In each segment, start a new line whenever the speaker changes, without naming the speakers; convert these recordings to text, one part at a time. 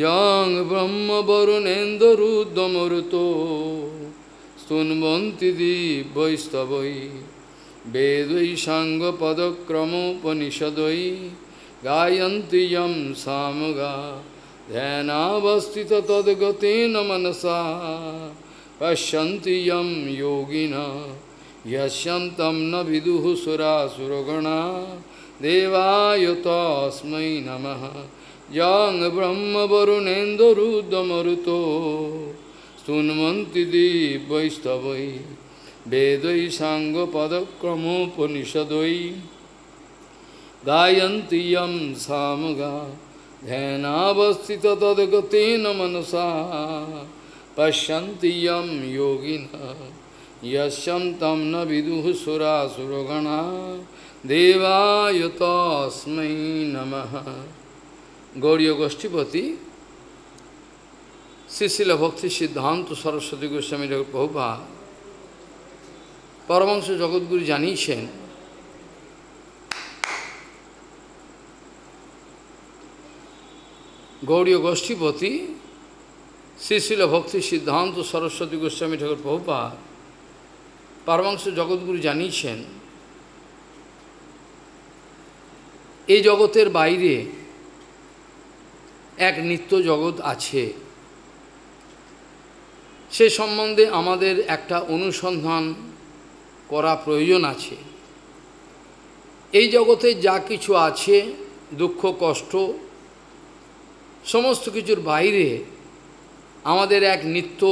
জং ব্রহ্মবরুণেন্দুদ্যমরুত স্তন্বন্তি দিব্যৈস্তবৈ বেদৈ সাঙ্গপদক্রমোপনিষদৈ গায়ন্তি যম সামগা ধ্যানাবস্থিত তদ্গতেন মনসা পশ্যন্তি যম যোগিনা यश्यन्तं न विदुः सुरासुरगणा देवाय तस्मै नमः यांग ब्रह्म वरुणेन्द्र रुद्रमरुतो स्तुन्वन्ति दिवैस्तवै वेदै साङ्गपदक्रमोपनिषदै गायन्ति यं सामगा ध्यानावस्थित न मनसा पश्यन्ति यम योगिनः यशम तम न विदुह सुरासुरगणा देवाय तस्मै नमः গৌরীয় গোষ্ঠীপতি শ্রীশিল ভক্তি সিদ্ধান্ত সরস্বতী গোস্বামী বহুভা পরমাংশ জগৎগুরু জানিয়েছেন গৌরীয় গোষ্ঠীপতি শ্রীশিল ভক্তি সিদ্ধান্ত সরস্বতী গোস্বামী ঠাকুর বহুপা পরমাংশ জগৎগুরু জানিয়েছেন এই জগতের বাইরে এক নিত্য জগৎ আছে সে সম্বন্ধে আমাদের একটা অনুসন্ধান করা প্রয়োজন আছে এই জগতে যা কিছু আছে দুঃখ কষ্ট সমস্ত কিছুর বাইরে আমাদের এক নিত্য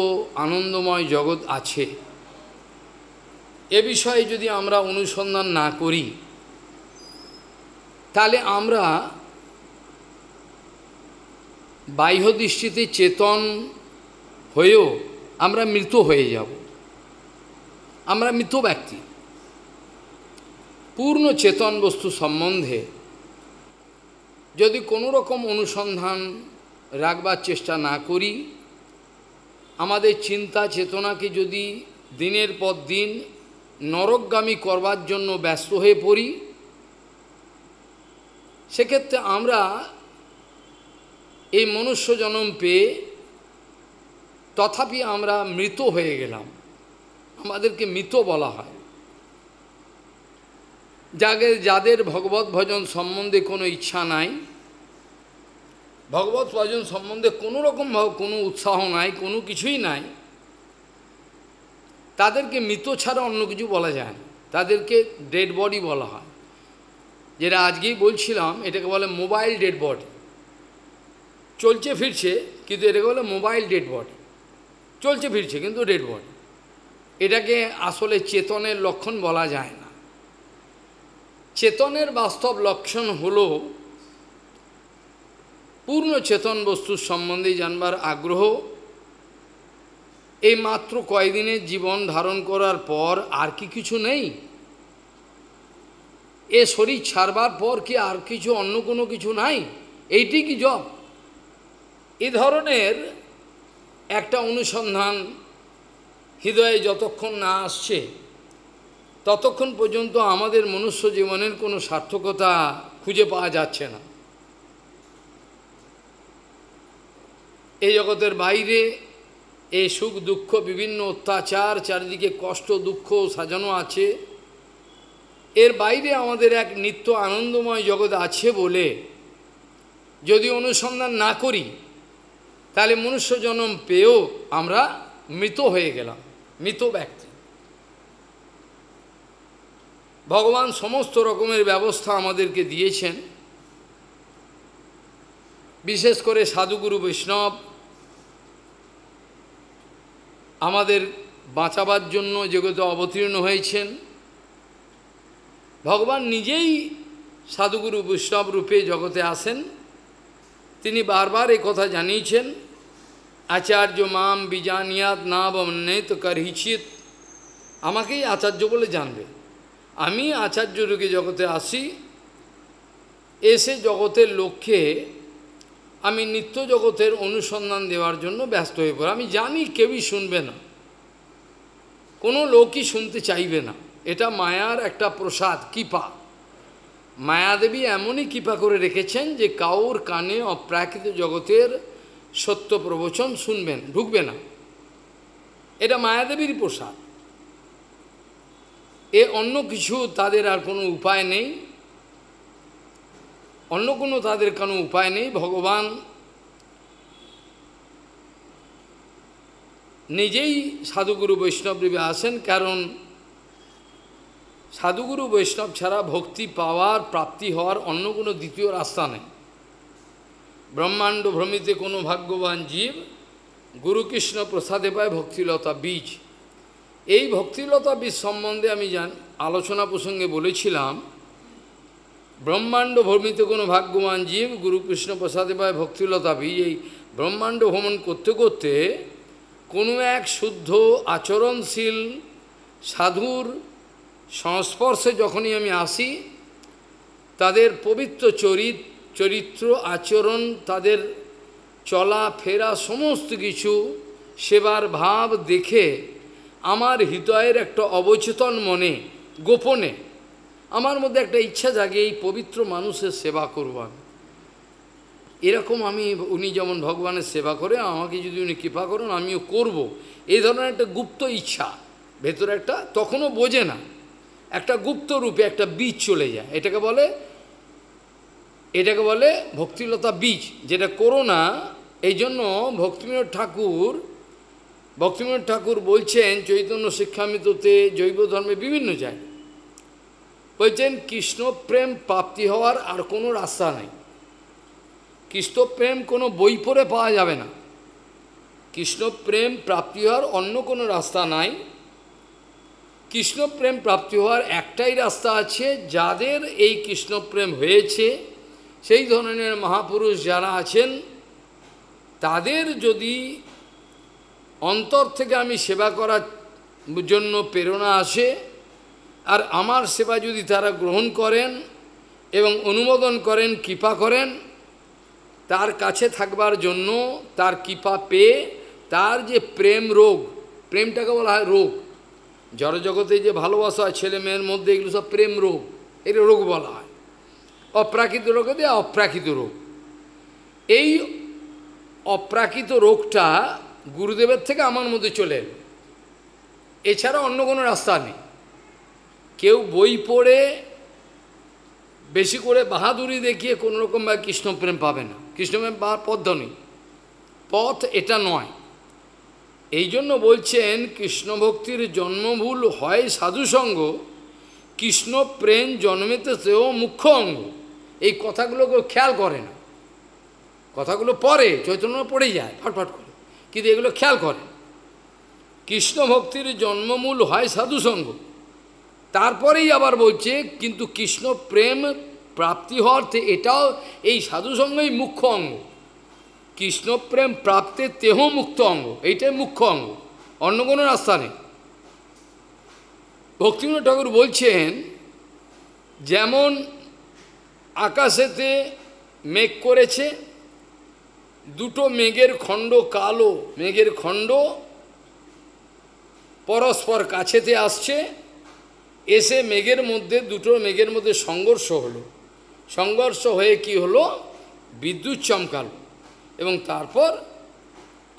আনন্দময় জগৎ আছে এ বিষয়ে যদি আমরা অনুসন্ধান না করি তাহলে আমরা বাহ্য দৃষ্টিতে চেতন হয়েও আমরা মৃত হয়ে যাব আমরা মৃত ব্যক্তি পূর্ণ চেতন বস্তু সম্বন্ধে যদি কোনো রকম অনুসন্ধান রাখবার চেষ্টা না করি আমাদের চিন্তা চেতনাকে যদি দিনের পর দিন নরকগামী করবার জন্য ব্যস্ত হয়ে পড়ি সেক্ষেত্রে আমরা এই মনুষ্য জন্ম পেয়ে তথাপি আমরা মৃত হয়ে গেলাম আমাদেরকে মৃত বলা হয় যাকে যাদের ভগবত ভজন সম্বন্ধে কোনো ইচ্ছা নাই ভগবত ভজন সম্বন্ধে কোনো রকম কোনো উৎসাহ নাই কোনো কিছুই নাই তাদেরকে মৃত ছাড়া অন্য কিছু বলা যায় না তাদেরকে ডেড বডি বলা হয় যেটা আজকেই বলছিলাম এটাকে বলে মোবাইল ডেড বডি চলছে ফিরছে কিন্তু এটাকে হলো মোবাইল ডেড বডি চলছে ফিরছে কিন্তু ডেড বডি এটাকে আসলে চেতনের লক্ষণ বলা যায় না চেতনের বাস্তব লক্ষণ হল পূর্ণ চেতন বস্তুর সম্বন্ধে জানবার আগ্রহ এই মাত্র কয়দিনের জীবন ধারণ করার পর আর কি কিছু নেই এ শরীর ছাড়বার পর কি আর কিছু অন্য কোনো কিছু নাই এইটি কি জব এ ধরনের একটা অনুসন্ধান হৃদয়ে যতক্ষণ না আসছে ততক্ষণ পর্যন্ত আমাদের মনুষ্য জীবনের কোনো সার্থকতা খুঁজে পাওয়া যাচ্ছে না এই জগতের বাইরে এই সুখ দুঃখ বিভিন্ন অত্যাচার চারিদিকে কষ্ট দুঃখ সাজানো আছে এর বাইরে আমাদের এক নিত্য আনন্দময় জগৎ আছে বলে যদি অনুসন্ধান না করি তাহলে মনুষ্য জন্ম পেয়েও আমরা মৃত হয়ে গেলাম মৃত ব্যক্তি ভগবান সমস্ত রকমের ব্যবস্থা আমাদেরকে দিয়েছেন বিশেষ করে সাধুগুরু বৈষ্ণব আমাদের বাঁচাবার জন্য যেগুলো অবতীর্ণ হয়েছেন ভগবান নিজেই সাধুগুরু বৈষ্ণব রূপে জগতে আসেন তিনি বারবার এই কথা জানিয়েছেন আচার্য মাম বিজানিয়াত না বন্যত করহিচিত আমাকেই আচার্য বলে জানবে আমি আচার্য রূপে জগতে আসি এসে জগতের লক্ষ্যে আমি নিত্য জগতের অনুসন্ধান দেওয়ার জন্য ব্যস্ত হয়ে পড়ে আমি জানি কেউই শুনবে না কোনো লোকই শুনতে চাইবে না এটা মায়ার একটা প্রসাদ কৃপা মায়াদেবী এমনই কৃপা করে রেখেছেন যে কাউর কানে অপ্রাকৃত জগতের সত্য প্রবচন শুনবেন ঢুকবে না এটা মায়াদেবীর প্রসাদ এ অন্য কিছু তাদের আর কোনো উপায় নেই অন্য কোনো তাদের কোনো উপায় নেই ভগবান নিজেই সাধুগুরু বৈষ্ণবদেবী আসেন কারণ সাধুগুরু বৈষ্ণব ছাড়া ভক্তি পাওয়ার প্রাপ্তি হওয়ার অন্য কোনো দ্বিতীয় রাস্তা নেই ব্রহ্মাণ্ড ভ্রমিতে কোনো ভাগ্যবান জীব গুরুকৃষ্ণ প্রসাদে পায় ভক্তিলতা বীজ এই ভক্তিলতা বীজ সম্বন্ধে আমি জান আলোচনা প্রসঙ্গে বলেছিলাম ব্রহ্মাণ্ড ভ্রমিত কোনো ভাগ্যবান জীব গুরুকৃষ্ণ প্রসাদে পায় ভক্তিলতা বীজ এই ব্রহ্মাণ্ড ভ্রমণ করতে করতে কোনো এক শুদ্ধ আচরণশীল সাধুর সংস্পর্শে যখনই আমি আসি তাদের পবিত্র চরিত চরিত্র আচরণ তাদের চলা ফেরা সমস্ত কিছু সেবার ভাব দেখে আমার হৃদয়ের একটা অবচেতন মনে গোপনে আমার মধ্যে একটা ইচ্ছা জাগে এই পবিত্র মানুষের সেবা করব আমি এরকম আমি উনি যেমন ভগবানের সেবা করে আমাকে যদি উনি কৃপা করেন আমিও করব। এই ধরনের একটা গুপ্ত ইচ্ছা ভেতরে একটা তখনও বোঝে না একটা গুপ্ত রূপে একটা বীজ চলে যায় এটাকে বলে এটাকে বলে ভক্তিলতা বীজ যেটা করোনা এই জন্য ভক্তিবিনোদ ঠাকুর ভক্তিবিনোদ ঠাকুর বলছেন চৈতন্য শিক্ষামিততে জৈব ধর্মে বিভিন্ন জায়গায় বলছেন কৃষ্ণ প্রেম প্রাপ্তি হওয়ার আর কোনো রাস্তা নাই কৃষ্ণ প্রেম কোনো বই পড়ে পাওয়া যাবে না কৃষ্ণ প্রেম প্রাপ্তি হওয়ার অন্য কোনো রাস্তা নাই কৃষ্ণপ্রেম প্রাপ্তি হওয়ার একটাই রাস্তা আছে যাদের এই কৃষ্ণপ্রেম হয়েছে সেই ধরনের মহাপুরুষ যারা আছেন তাদের যদি অন্তর থেকে আমি সেবা করার জন্য প্রেরণা আসে আর আমার সেবা যদি তারা গ্রহণ করেন এবং অনুমোদন করেন কৃপা করেন তার কাছে থাকবার জন্য তার কৃপা পেয়ে তার যে প্রেম রোগ প্রেমটাকে বলা হয় রোগ জড়জগতে যে ভালোবাসা ছেলে মেয়ের মধ্যে এগুলো সব প্রেম রোগ এটা রোগ বলা হয় অপ্রাকৃত রোগে দিয়ে অপ্রাকৃত রোগ এই অপ্রাকৃত রোগটা গুরুদেবের থেকে আমার মধ্যে চলে এল এছাড়া অন্য কোনো রাস্তা নেই কেউ বই পড়ে বেশি করে বাহাদুরি দেখিয়ে কোনোরকমভাবে কৃষ্ণপ্রেম পাবে না কৃষ্ণপ্রেম পাওয়ার পথ নেই পথ এটা নয় এই জন্য বলছেন কৃষ্ণভক্তির জন্মভুল হয় সাধুসঙ্গ কৃষ্ণ প্রেম জন্মেতে সেও মুখ্য অঙ্গ এই কথাগুলো কেউ খেয়াল করে না কথাগুলো পরে চৈতন্য পড়ে যায় ফটফট করে কিন্তু এগুলো খেয়াল করে কৃষ্ণ ভক্তির জন্মমূল হয় সাধুসঙ্গ তারপরেই আবার বলছে কিন্তু কৃষ্ণ প্রেম প্রাপ্তি হওয়ার এটাও এই সাধুসঙ্গই মুখ্য অঙ্গ কৃষ্ণপ্রেম প্রাপ্তে তেহ মুক্ত অঙ্গ এইটাই মুখ্য অঙ্গ অন্য কোনো রাস্তা নেই ভক্তিবিনোদ ঠাকুর বলছেন যেমন আকাশেতে মেঘ করেছে দুটো মেঘের খণ্ড কালো মেঘের খণ্ড পরস্পর কাছেতে আসছে এসে মেঘের মধ্যে দুটো মেঘের মধ্যে সংঘর্ষ হলো সংঘর্ষ হয়ে কি হলো বিদ্যুৎ চমকালো এবং তারপর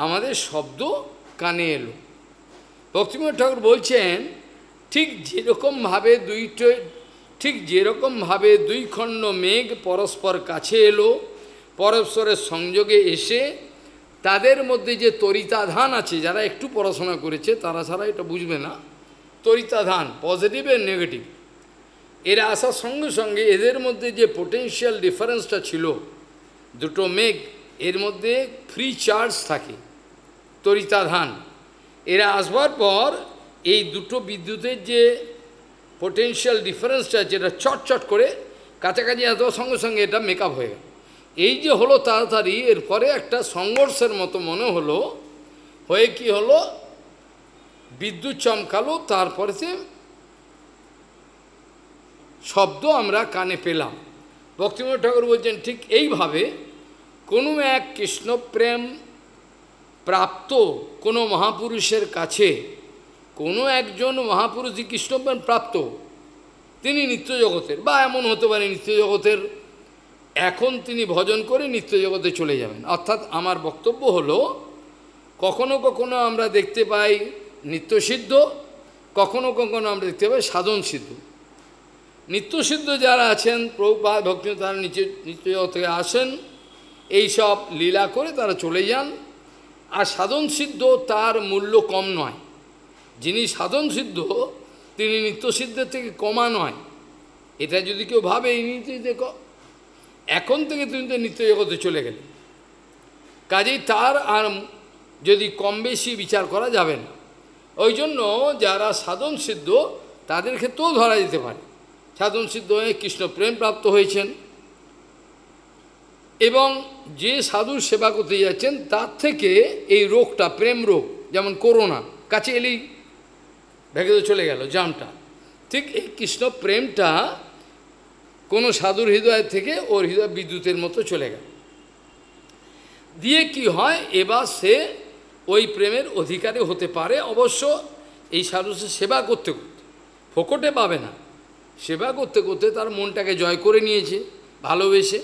আমাদের শব্দ কানে এলো ভক্তিমোহন ঠাকুর বলছেন ঠিক যেরকমভাবে দুই ঠিক যেরকমভাবে দুই খণ্ড মেঘ পরস্পর কাছে এলো পরস্পরের সংযোগে এসে তাদের মধ্যে যে তরিতাধান আছে যারা একটু পড়াশোনা করেছে তারা ছাড়া এটা বুঝবে না তরিতাধান পজিটিভ এর নেগেটিভ এরা আসার সঙ্গে সঙ্গে এদের মধ্যে যে পোটেন্সিয়াল ডিফারেন্সটা ছিল দুটো মেঘ এর মধ্যে ফ্রি চার্জ থাকে তরিতাধান এরা আসবার পর এই দুটো বিদ্যুতের যে পোটেন্সিয়াল ডিফারেন্সটা যেটা চটচট করে কাছাকাছি এত সঙ্গে সঙ্গে এটা মেকআপ হয়ে গেল এই যে হলো তাড়াতাড়ি এরপরে একটা সংঘর্ষের মতো মনে হলো হয়ে কি হলো বিদ্যুৎ চমকালো তারপরে সে শব্দ আমরা কানে পেলাম ভক্তিমোহন ঠাকুর বলছেন ঠিক এইভাবে কোনো এক কৃষ্ণপ্রেম প্রাপ্ত কোনো মহাপুরুষের কাছে কোনো একজন মহাপুরুষ যে কৃষ্ণপ্রেম প্রাপ্ত তিনি নিত্য জগতের বা এমন হতে পারে নিত্য জগতের এখন তিনি ভজন করে নিত্য জগতে চলে যাবেন অর্থাৎ আমার বক্তব্য হলো কখনো কখনো আমরা দেখতে পাই নিত্যসিদ্ধ কখনো কখনো আমরা দেখতে পাই সাধন সিদ্ধ নিত্যসিদ্ধ যারা আছেন প্রভুপাত ভক্তি তারা নিচে নিত্য জগৎ থেকে আসেন এই সব লীলা করে তারা চলে যান আর সাধন সিদ্ধ তার মূল্য কম নয় যিনি সাধন সিদ্ধ তিনি নিত্যসিদ্ধের থেকে কমা নয় এটা যদি কেউ ভাবে এই দেখ এখন থেকে তুমি তো নিত্য জগতে চলে গেলে কাজেই তার আর যদি কম বেশি বিচার করা যাবে না ওই জন্য যারা সাধন সিদ্ধ তাদের ক্ষেত্রেও ধরা যেতে পারে সাধন সিদ্ধ হয়ে কৃষ্ণ প্রেম প্রাপ্ত হয়েছেন এবং যে সাধুর সেবা করতে যাচ্ছেন তার থেকে এই রোগটা প্রেম রোগ যেমন করোনা কাছে এলেই ভেগে তো চলে গেল জামটা ঠিক এই কৃষ্ণ প্রেমটা কোনো সাধুর হৃদয় থেকে ওর হৃদয় বিদ্যুতের মতো চলে গেল দিয়ে কি হয় এবার সে ওই প্রেমের অধিকারী হতে পারে অবশ্য এই সাধু সে সেবা করতে করতে ফোকটে পাবে না সেবা করতে করতে তার মনটাকে জয় করে নিয়েছে ভালোবেসে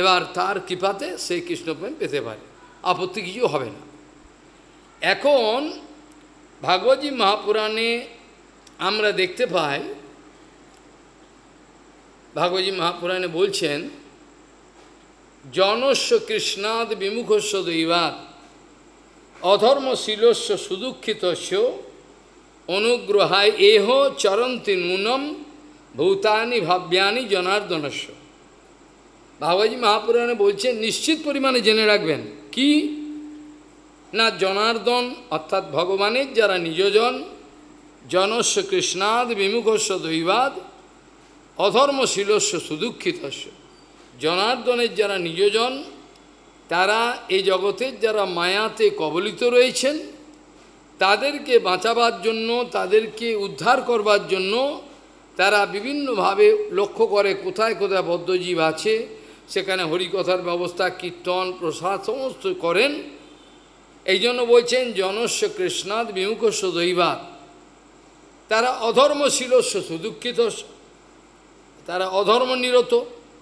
এবার তার কৃপাতে সেই কৃষ্ণপ্রেম পেতে পারে আপত্তি কিছু হবে না এখন ভাগবতী মহাপুরাণে আমরা দেখতে পাই ভাগবতী মহাপুরাণে বলছেন জনস্ব কৃষ্ণাদ বিমুখস্ব দৈবাদ অধর্মশীলস্য সুদুঃখিতস্য অনুগ্রহায় এহ চরন্তী নূনম ভূতানি ভাব্যানি জনার্দনস্য বাবাজি মহাপুরাণে বলছেন নিশ্চিত পরিমাণে জেনে রাখবেন কি না জনার্দন অর্থাৎ ভগবানের যারা নিজজন জনস্য কৃষ্ণাদ বিমুখস্য দৈবাদ অধর্মশীলস্য সুদুঃখিতস্য জনার্দনের যারা নিজজন তারা এই জগতের যারা মায়াতে কবলিত রয়েছেন তাদেরকে বাঁচাবার জন্য তাদেরকে উদ্ধার করবার জন্য তারা বিভিন্নভাবে লক্ষ্য করে কোথায় কোথায় বদ্ধজীব আছে সেখানে হরিকথার ব্যবস্থা কীর্তন প্রসাদ সমস্ত করেন এই জন্য বলছেন জনস্য কৃষ্ণাদ বিমুখস্য দৈবাদ তারা অধর্ম ছিল সুদুঃখিত তারা অধর্ম নিরত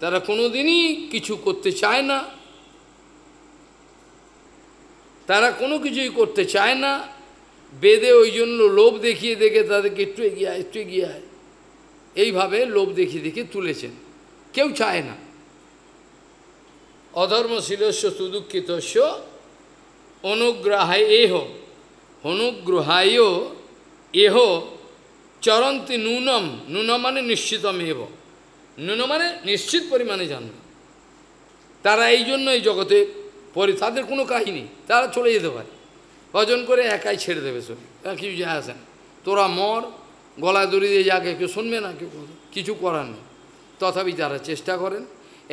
তারা কোনোদিনই কিছু করতে চায় না তারা কোনো কিছুই করতে চায় না বেদে ওই জন্য লোভ দেখিয়ে দেখে তাদেরকে একটু এগিয়ে একটু এগিয়ে এইভাবে লোভ দেখিয়ে দেখে তুলেছেন কেউ চায় না অধর্মশীলস্য সুদুঃখিতস্য অনুগ্রহায় এহ অনুগ্রহায় এহ চরন্তি নূনম নুন মানে নিশ্চিতম এব মানে নিশ্চিত পরিমাণে জানবে তারা এই জন্য এই জগতে পরে তাদের কোনো কাহিনী তারা চলে যেতে পারে অজন করে একাই ছেড়ে দেবে সবই তারা কিছু যা আসেন না তোরা মর গলা দড়ি দিয়ে যাকে কেউ শুনবে না কেউ কিছু করার নেই তথাপি তারা চেষ্টা করেন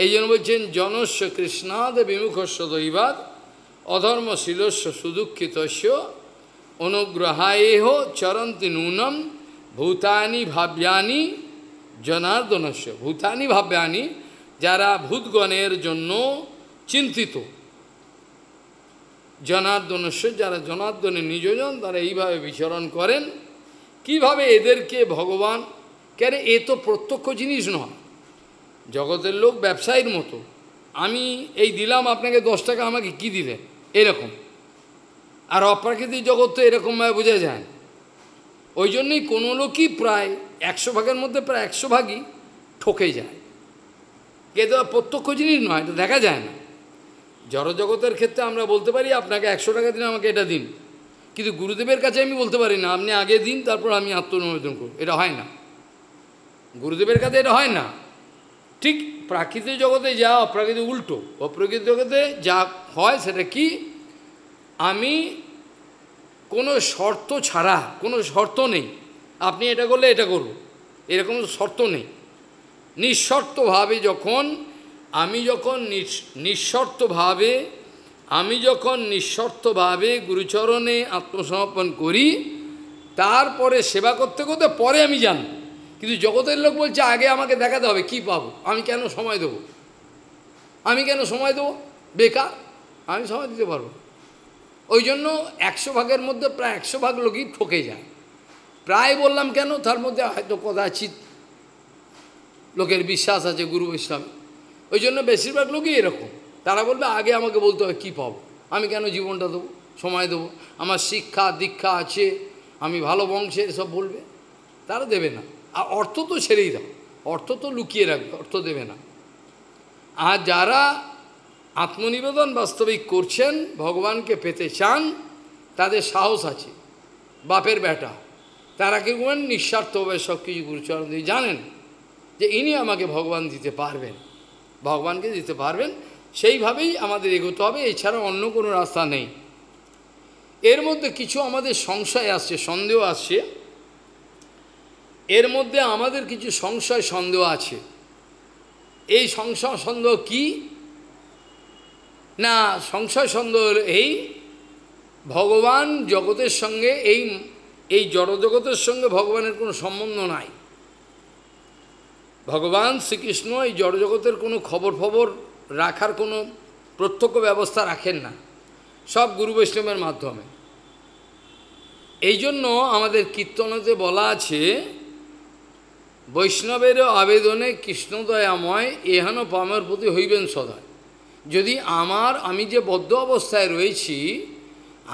এই জন্য বলছেন জনস্য কৃষ্ণাদ বিমুখস্য দৈবাদ অধর্ম শিলস্য সুদুঃখিতস্য অনুগ্রহায়েহ চরন্তি নূনম ভূতানি ভাব্যানি জনার্দনস্য ভূতানি ভাব্যানি যারা ভূতগণের জন্য চিন্তিত জনার্দনস্য যারা জনার্দনের নিযোজন তারা এইভাবে বিচরণ করেন কিভাবে এদেরকে ভগবান কেন এ তো প্রত্যক্ষ জিনিস নয় জগতের লোক ব্যবসায়ীর মতো আমি এই দিলাম আপনাকে দশ টাকা আমাকে কি দিলে এরকম আর অপ্রাকৃতিক জগৎ তো এরকমভাবে বোঝা যায় ওই জন্যই কোনো লোকই প্রায় একশো ভাগের মধ্যে প্রায় একশো ভাগই ঠকে যায় কে তো প্রত্যক্ষ জিনিস নয় তো দেখা যায় না জড়জগতের ক্ষেত্রে আমরা বলতে পারি আপনাকে একশো টাকা দিন আমাকে এটা দিন কিন্তু গুরুদেবের কাছে আমি বলতে পারি না আপনি আগে দিন তারপর আমি আত্মনিবেদন করব এটা হয় না গুরুদেবের কাছে এটা হয় না ঠিক প্রাকৃতিক জগতে যা অপ্রাকৃতিক উল্টো অপ্রাকৃতিক জগতে যা হয় সেটা কি আমি কোনো শর্ত ছাড়া কোনো শর্ত নেই আপনি এটা করলে এটা করব এরকম শর্ত নেই নিঃশর্তভাবে যখন আমি যখন নিঃশর্তভাবে আমি যখন নিঃশর্তভাবে গুরুচরণে আত্মসমর্পণ করি তারপরে সেবা করতে করতে পরে আমি জানব কিন্তু জগতের লোক বলছে আগে আমাকে দেখাতে হবে কি পাবো আমি কেন সময় দেবো আমি কেন সময় দেবো বেকার আমি সময় দিতে পারবো ওই জন্য একশো ভাগের মধ্যে প্রায় একশো ভাগ লোকই ঠকে যায় প্রায় বললাম কেন তার মধ্যে হয়তো কদাচিৎ লোকের বিশ্বাস আছে গুরু বৈষ্ণব ওই জন্য বেশিরভাগ লোকই এরকম তারা বলবে আগে আমাকে বলতে হবে কী পাবো আমি কেন জীবনটা দেবো সময় দেবো আমার শিক্ষা দীক্ষা আছে আমি ভালো বংশে এসব বলবে তারা দেবে না আর অর্থ তো ছেড়েই দাও অর্থ তো লুকিয়ে রাখবে অর্থ দেবে না আর যারা আত্মনিবেদন বাস্তবিক করছেন ভগবানকে পেতে চান তাদের সাহস আছে বাপের বেটা তারা কি করবেন নিঃস্বার্থভাবে সব কিছু গুরুচরণ দিয়ে জানেন যে ইনি আমাকে ভগবান দিতে পারবেন ভগবানকে দিতে পারবেন সেইভাবেই আমাদের এগোতে হবে এছাড়া অন্য কোনো রাস্তা নেই এর মধ্যে কিছু আমাদের সংশয় আসছে সন্দেহ আসছে এর মধ্যে আমাদের কিছু সংশয় সন্দেহ আছে এই সংশয় সন্দেহ কি না সংশয় সন্দেহ এই ভগবান জগতের সঙ্গে এই এই জড়জগতের সঙ্গে ভগবানের কোনো সম্বন্ধ নাই ভগবান শ্রীকৃষ্ণ এই জড়জগতের কোনো খবর ফবর রাখার কোনো প্রত্যক্ষ ব্যবস্থা রাখেন না সব গুরু বৈষ্ণবের মাধ্যমে এই জন্য আমাদের কীর্তনতে বলা আছে বৈষ্ণবের আবেদনে কৃষ্ণদয়াময় এহেন পামের প্রতি হইবেন সদয় যদি আমার আমি যে বদ্ধ অবস্থায় রয়েছি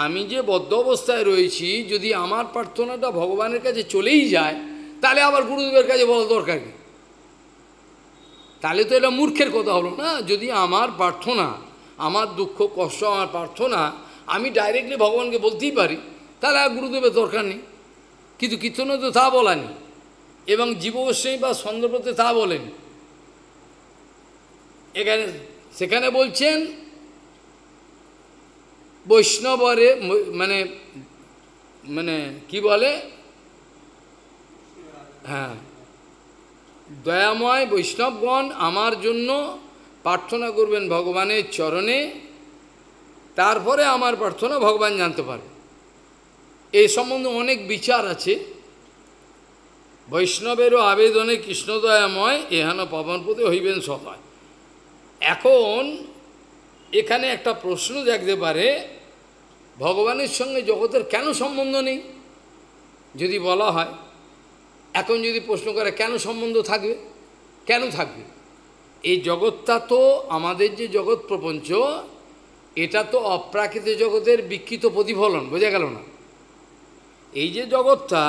আমি যে বদ্ধ অবস্থায় রয়েছি যদি আমার প্রার্থনাটা ভগবানের কাছে চলেই যায় তাহলে আবার গুরুদেবের কাছে বলা দরকার কি তাহলে তো এটা মূর্খের কথা হলো না যদি আমার প্রার্থনা আমার দুঃখ কষ্ট আমার প্রার্থনা আমি ডাইরেক্টলি ভগবানকে বলতেই পারি তাহলে আর গুরুদেবের দরকার নেই কিন্তু কীর্তনে তো তা বলা নেই এবং জীবগোস্বামী বা চন্দ্রব্রতে তা বলেন এখানে সেখানে বলছেন বৈষ্ণবরে মানে মানে কি বলে হ্যাঁ দয়াময় বৈষ্ণবগণ আমার জন্য প্রার্থনা করবেন ভগবানের চরণে তারপরে আমার প্রার্থনা ভগবান জানতে পারবে এই সম্বন্ধে অনেক বিচার আছে বৈষ্ণবেরও আবেদনে কৃষ্ণদয়াময় এহেন পবনপতি হইবেন সদয় এখন এখানে একটা প্রশ্ন দেখতে পারে ভগবানের সঙ্গে জগতের কেন সম্বন্ধ নেই যদি বলা হয় এখন যদি প্রশ্ন করে কেন সম্বন্ধ থাকবে কেন থাকবে এই জগৎটা তো আমাদের যে জগৎ প্রপঞ্চ এটা তো অপ্রাকৃত জগতের বিকৃত প্রতিফলন বোঝা গেল না এই যে জগৎটা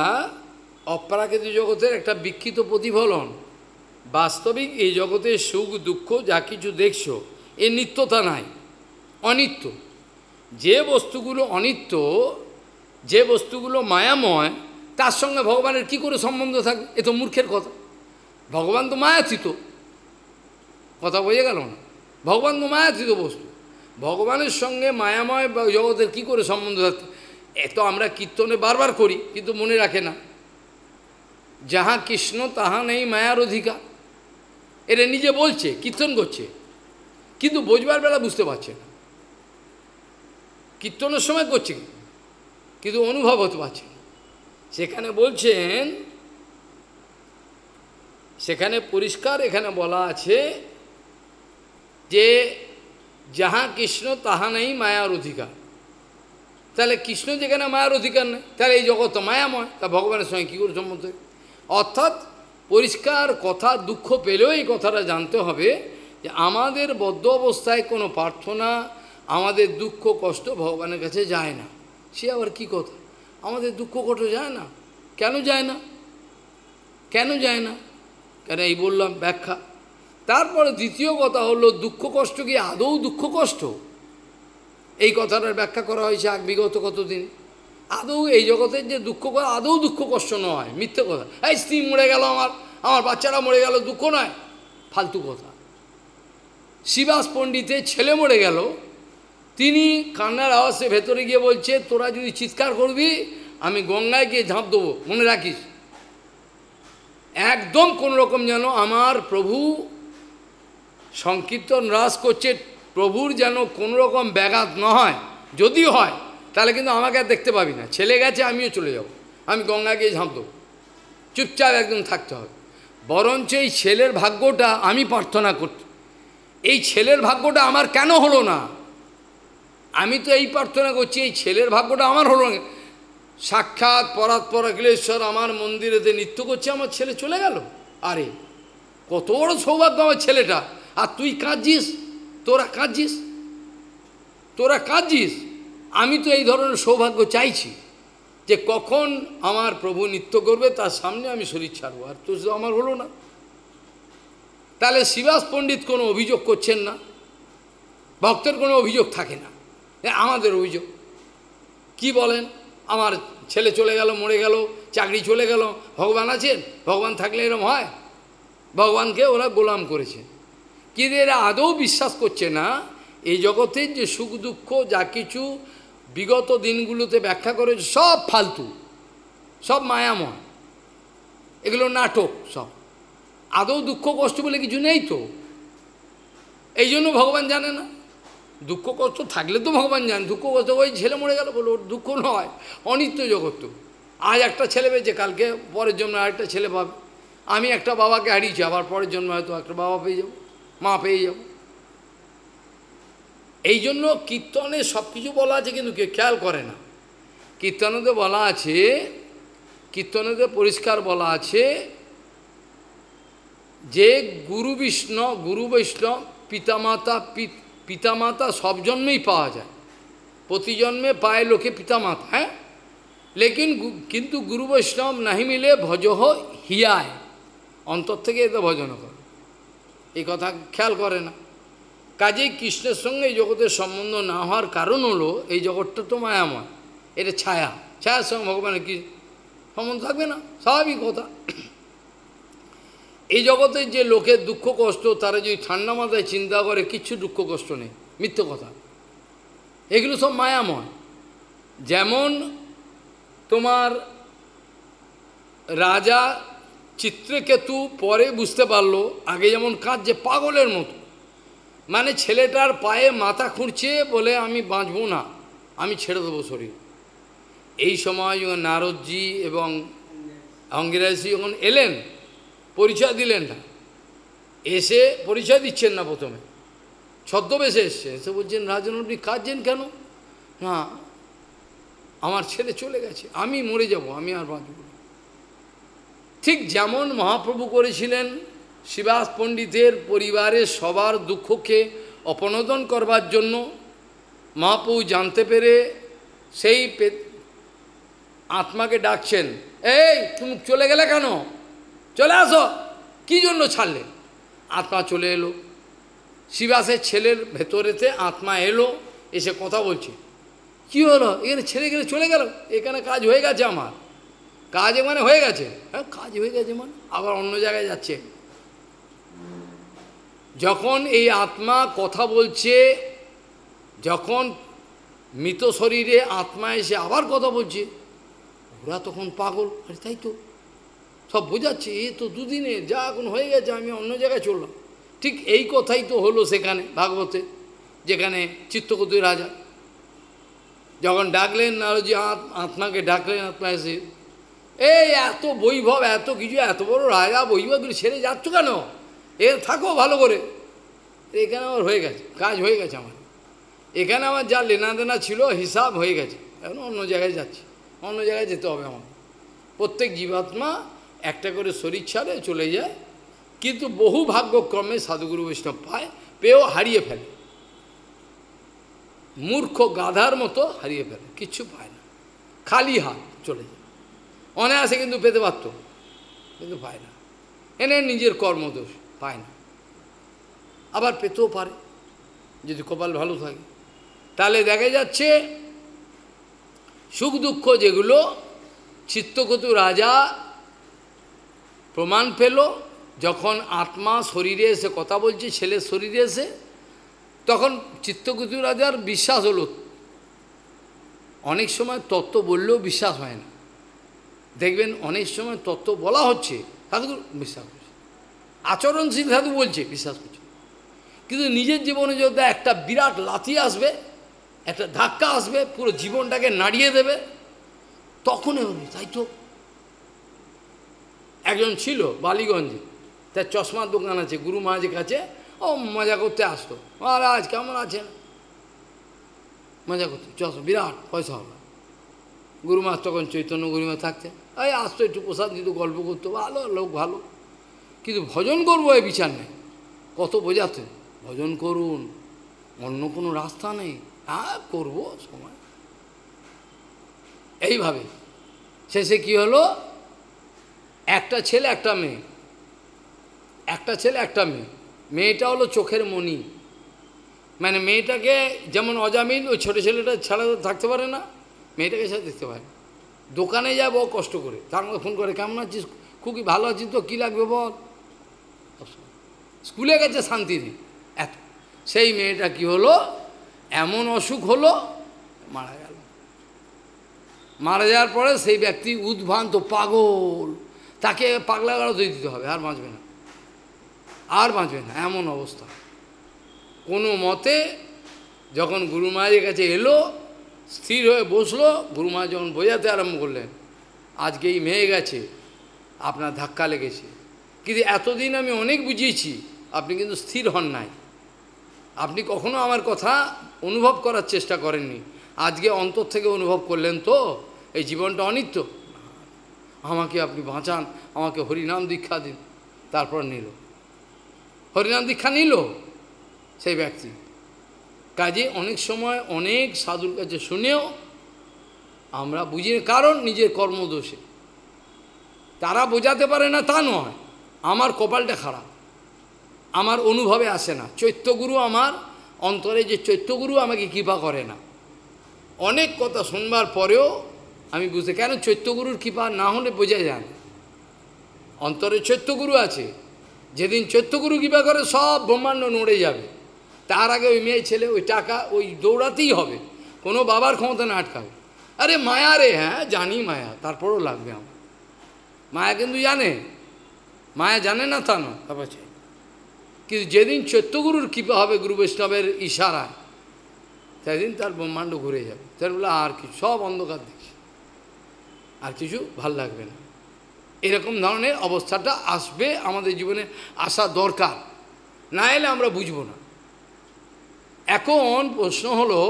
অপ্রাকৃত জগতের একটা বিক্ষিত প্রতিফলন বাস্তবিক এই জগতে সুখ দুঃখ যা কিছু দেখছো এ নিত্যতা নাই অনিত্য যে বস্তুগুলো অনিত্য যে বস্তুগুলো মায়াময় তার সঙ্গে ভগবানের কি করে সম্বন্ধ থাকবে এ তো মূর্খের কথা ভগবান তো মায়াতীত কথা বোঝা গেল না ভগবান তো মায়াতীত বস্তু ভগবানের সঙ্গে মায়াময় জগতের কি করে সম্বন্ধ থাকতে এত আমরা কীর্তনে বারবার করি কিন্তু মনে রাখে না যাহা কৃষ্ণ তাহা নেই মায়ার অধিকার এটা নিজে বলছে কীর্তন করছে কিন্তু বোঝবার বেলা বুঝতে পারছে না কীর্তনের সময় করছে কিন্তু অনুভব হতে পারছে সেখানে বলছেন সেখানে পরিষ্কার এখানে বলা আছে যে যাহা কৃষ্ণ তাহা নেই মায়ার অধিকার তাহলে কৃষ্ণ যেখানে মায়ার অধিকার নেই তাহলে এই জগৎ মায়াময় তা ভগবানের সঙ্গে কী করে সম্মত অর্থাৎ পরিষ্কার কথা দুঃখ পেলেও এই কথাটা জানতে হবে যে আমাদের বদ্ধ অবস্থায় কোনো প্রার্থনা আমাদের দুঃখ কষ্ট ভগবানের কাছে যায় না সে আবার কি কথা আমাদের দুঃখ কষ্ট যায় না কেন যায় না কেন যায় না কেন এই বললাম ব্যাখ্যা তারপরে দ্বিতীয় কথা হলো দুঃখ কষ্ট কি আদৌ দুঃখ কষ্ট এই কথাটার ব্যাখ্যা করা হয়েছে আগ বিগত কতদিন আদৌ এই জগতের যে দুঃখ কথা আদৌ দুঃখ কষ্ট নয় মিথ্যে কথা এই স্ত্রী মরে গেল আমার আমার বাচ্চারা মরে গেল দুঃখ নয় ফালতু কথা শিবাস পণ্ডিতের ছেলে মরে গেল তিনি কান্নার আওয়াজে ভেতরে গিয়ে বলছে তোরা যদি চিৎকার করবি আমি গঙ্গায় গিয়ে ঝাঁপ দেবো মনে রাখিস একদম কোন রকম যেন আমার প্রভু সংকীর্তন হ্রাস করছে প্রভুর যেন কোনো রকম ব্যাঘাত না হয় যদি হয় তাহলে কিন্তু আমাকে আর দেখতে পাবি না ছেলে গেছে আমিও চলে যাব আমি গঙ্গা গিয়ে ঝাঁপ দেবো চুপচাপ একদম থাকতে হবে বরঞ্চ এই ছেলের ভাগ্যটা আমি প্রার্থনা করতে এই ছেলের ভাগ্যটা আমার কেন হলো না আমি তো এই প্রার্থনা করছি এই ছেলের ভাগ্যটা আমার হলো না সাক্ষাৎ পরাৎপর অখিলেশ্বর আমার মন্দিরেতে নৃত্য করছে আমার ছেলে চলে গেল আরে কত বড় সৌভাগ্য আমার ছেলেটা আর তুই কাঁদছিস তোরা কাঁদছিস তোরা কাঁদছিস আমি তো এই ধরনের সৌভাগ্য চাইছি যে কখন আমার প্রভু নৃত্য করবে তার সামনে আমি শরীর ছাড়বো আর তো আমার হলো না তাহলে শিবাস পণ্ডিত কোনো অভিযোগ করছেন না ভক্তের কোনো অভিযোগ থাকে না আমাদের অভিযোগ কি বলেন আমার ছেলে চলে গেল মরে গেল চাকরি চলে গেল ভগবান আছেন ভগবান থাকলে এরম হয় ভগবানকে ওরা গোলাম করেছে কিন্তু এরা আদৌ বিশ্বাস করছে না এই জগতের যে সুখ দুঃখ যা কিছু বিগত দিনগুলোতে ব্যাখ্যা করেছে সব ফালতু সব মায়াময় এগুলো নাটক সব আদৌ দুঃখ কষ্ট বলে কিছু নেই তো এই জন্য ভগবান জানে না দুঃখ কষ্ট থাকলে তো ভগবান জানে দুঃখ কষ্ট ওই ছেলে মরে গেল বলো ওর দুঃখ নয় অনিত্য জগৎ আজ একটা ছেলে পেয়েছে কালকে পরের জন্য আরেকটা ছেলে পাবে আমি একটা বাবাকে হারিয়েছি আবার পরের জন্য হয়তো একটা বাবা পেয়ে যাব মা পেয়ে যাবো এই জন্য কীর্তনে সব কিছু বলা আছে কিন্তু কেউ খেয়াল করে না কীর্তনেতে বলা আছে কীর্তনেতে পরিষ্কার বলা আছে যে গুরু বিষ্ণু গুরু বৈষ্ণব পিতামাতা পিতামাতা সব জন্মেই পাওয়া যায় প্রতি জন্মে পায় লোকে পিতামাতা হ্যাঁ লেকিন কিন্তু গুরু বৈষ্ণব নাহি মিলে ভজহ হিয়ায় অন্তর থেকে এতে ভজন করে এই কথা খেয়াল করে না কাজেই কৃষ্ণের সঙ্গে এই জগতের সম্বন্ধ না হওয়ার কারণ হলো এই জগৎটা তো মায়াময় এটা ছায়া ছায়ার সঙ্গে ভগবানের কি সম্বন্ধ থাকবে না স্বাভাবিক কথা এই জগতের যে লোকের দুঃখ কষ্ট তারা যদি ঠান্ডা মাথায় চিন্তা করে কিচ্ছু দুঃখ কষ্ট নেই মিথ্য কথা এগুলো সব মায়াময় যেমন তোমার রাজা চিত্রকেতু পরে বুঝতে পারলো আগে যেমন কাজ যে পাগলের মতো মানে ছেলেটার পায়ে মাথা খুঁড়ছে বলে আমি বাঁচব না আমি ছেড়ে দেবো শরীর এই সময় নারদজি এবং অঙ্গিরাজি যখন এলেন পরিচয় দিলেন না এসে পরিচয় দিচ্ছেন না প্রথমে ছদ্মবেশে এসছে এসে বলছেন রাজন আপনি কাঁদছেন কেন না আমার ছেলে চলে গেছে আমি মরে যাব আমি আর বাঁচব ঠিক যেমন মহাপ্রভু করেছিলেন শিবাস পণ্ডিতের পরিবারের সবার দুঃখকে অপনোদন করবার জন্য মহাপু জানতে পেরে সেই আত্মাকে ডাকছেন এই তুমি চলে গেলে কেন চলে আসো কি জন্য ছাড়লে আত্মা চলে এলো শিবাসের ছেলের ভেতরেতে আত্মা এলো এসে কথা বলছে কি হলো এখানে ছেলে গেলে চলে গেল এখানে কাজ হয়ে গেছে আমার কাজ মানে হয়ে গেছে হ্যাঁ কাজ হয়ে গেছে মানে আবার অন্য জায়গায় যাচ্ছে যখন এই আত্মা কথা বলছে যখন মৃত শরীরে আত্মা এসে আবার কথা বলছে ওরা তখন পাগল আরে তাই তো সব বোঝাচ্ছে এ তো দুদিনে যা এখন হয়ে গেছে আমি অন্য জায়গায় চললাম ঠিক এই কথাই তো হলো সেখানে ভাগবতে যেখানে চিত্তকতুই রাজা যখন ডাকলেন নারজি আত্মাকে ডাকলেন আত্মা এসে এই এত বৈভব এত কিছু এত বড় রাজা বৈভব ছেড়ে যাচ্ছ কেন এর থাকো ভালো করে এখানে আমার হয়ে গেছে কাজ হয়ে গেছে আমার এখানে আমার যা লেনা দেনা ছিল হিসাব হয়ে গেছে এখন অন্য জায়গায় যাচ্ছি অন্য জায়গায় যেতে হবে আমার প্রত্যেক জীবাত্মা একটা করে শরীর ছাড়ে চলে যায় কিন্তু বহু ভাগ্যক্রমে সাধুগুরু বৈষ্ণব পায় পেয়েও হারিয়ে ফেলে মূর্খ গাধার মতো হারিয়ে ফেলে কিচ্ছু পায় না খালি হাত চলে যায় অনায়াসে কিন্তু পেতে পারত কিন্তু পায় না এনে নিজের কর্মদোষ পায় না আবার পেতেও পারে যদি কপাল ভালো থাকে তাহলে দেখা যাচ্ছে সুখ দুঃখ যেগুলো চিত্তকতু রাজা প্রমাণ পেল যখন আত্মা শরীরে এসে কথা বলছে ছেলের শরীরে এসে তখন চিত্তকতু রাজার বিশ্বাস হলো অনেক সময় তত্ত্ব বললেও বিশ্বাস হয় না দেখবেন অনেক সময় তত্ত্ব বলা হচ্ছে তাদের বিশ্বাস আচরণশীল সাধু বলছে বিশ্বাস করছে কিন্তু নিজের জীবনে যদি একটা বিরাট লাথি আসবে একটা ধাক্কা আসবে পুরো জীবনটাকে নাড়িয়ে দেবে তখন এমনি তাই তো একজন ছিল বালিগঞ্জে তার চশমার দোকান আছে গুরু মহাজের কাছে ও মজা করতে আসতো মহারাজ কেমন আছেন মজা করতো চশমা বিরাট পয়সা হবে গুরু তখন চৈতন্য গুরুমা থাকতেন এই আসতো একটু প্রসাদ দিত গল্প করতো ভালো লোক ভালো কিন্তু ভজন করবো এ বিচার নেই কত বোঝাতে ভজন করুন অন্য কোনো রাস্তা নেই হ্যাঁ করবো সময় এইভাবে শেষে কি হলো একটা ছেলে একটা মেয়ে একটা ছেলে একটা মেয়ে মেয়েটা হলো চোখের মনি মানে মেয়েটাকে যেমন অজামিল ওই ছোটো ছেলেটা ছাড়া থাকতে পারে না মেয়েটাকে ছাড়া দেখতে পারে দোকানে যাবো কষ্ট করে তার মধ্যে ফোন করে কেমন আছিস খুবই ভালো আছিস তো কী লাগবে বল স্কুলে গেছে শান্তি নেই এত সেই মেয়েটা কি হলো এমন অসুখ হলো মারা গেল মারা যাওয়ার পরে সেই ব্যক্তি উদ্ভ্রান্ত পাগল তাকে পাগলা গাড়া দিয়ে দিতে হবে আর বাঁচবে না আর বাঁচবে না এমন অবস্থা কোনো মতে যখন গুরু মায়ের কাছে এলো স্থির হয়ে বসলো গুরু মা যখন বোঝাতে আরম্ভ করলেন আজকে এই মেয়ে গেছে আপনার ধাক্কা লেগেছে কিন্তু এতদিন আমি অনেক বুঝিয়েছি আপনি কিন্তু স্থির হন নাই আপনি কখনো আমার কথা অনুভব করার চেষ্টা করেননি আজকে অন্তর থেকে অনুভব করলেন তো এই জীবনটা অনিত্য আমাকে আপনি বাঁচান আমাকে হরিনাম দীক্ষা দিন তারপর নিল হরিনাম দীক্ষা নিল সেই ব্যক্তি কাজে অনেক সময় অনেক সাধুর কাছে শুনেও আমরা বুঝি কারণ নিজের কর্মদোষে তারা বোঝাতে পারে না তা নয় আমার কপালটা খারাপ আমার অনুভবে আসে না চৈত্যগুরু আমার অন্তরে যে চৈত্যগুরু আমাকে কৃপা করে না অনেক কথা শুনবার পরেও আমি বুঝতে কেন চৈত্যগুরুর কৃপা না হলে বোঝা যায় না অন্তরে চৈত্যগুরু আছে যেদিন চৈত্যগুরু কৃপা করে সব ব্রহ্মাণ্ড নড়ে যাবে তার আগে ওই মেয়ে ছেলে ওই টাকা ওই দৌড়াতেই হবে কোনো বাবার ক্ষমতা না আটকাবে আরে মায়া রে হ্যাঁ জানি মায়া তারপরও লাগবে আমার মায়া কিন্তু জানে মায়া জানে না তা না তারপর কিন্তু যেদিন চৈত্যগুরুর কৃপা হবে গুরু বৈষ্ণবের ইশারায় সেদিন তার ব্রহ্মাণ্ড ঘুরে যাবে তার বলে আর কিছু সব অন্ধকার দেখি আর কিছু ভাল লাগবে না এরকম ধরনের অবস্থাটা আসবে আমাদের জীবনে আসা দরকার না এলে আমরা বুঝবো না এখন প্রশ্ন হলো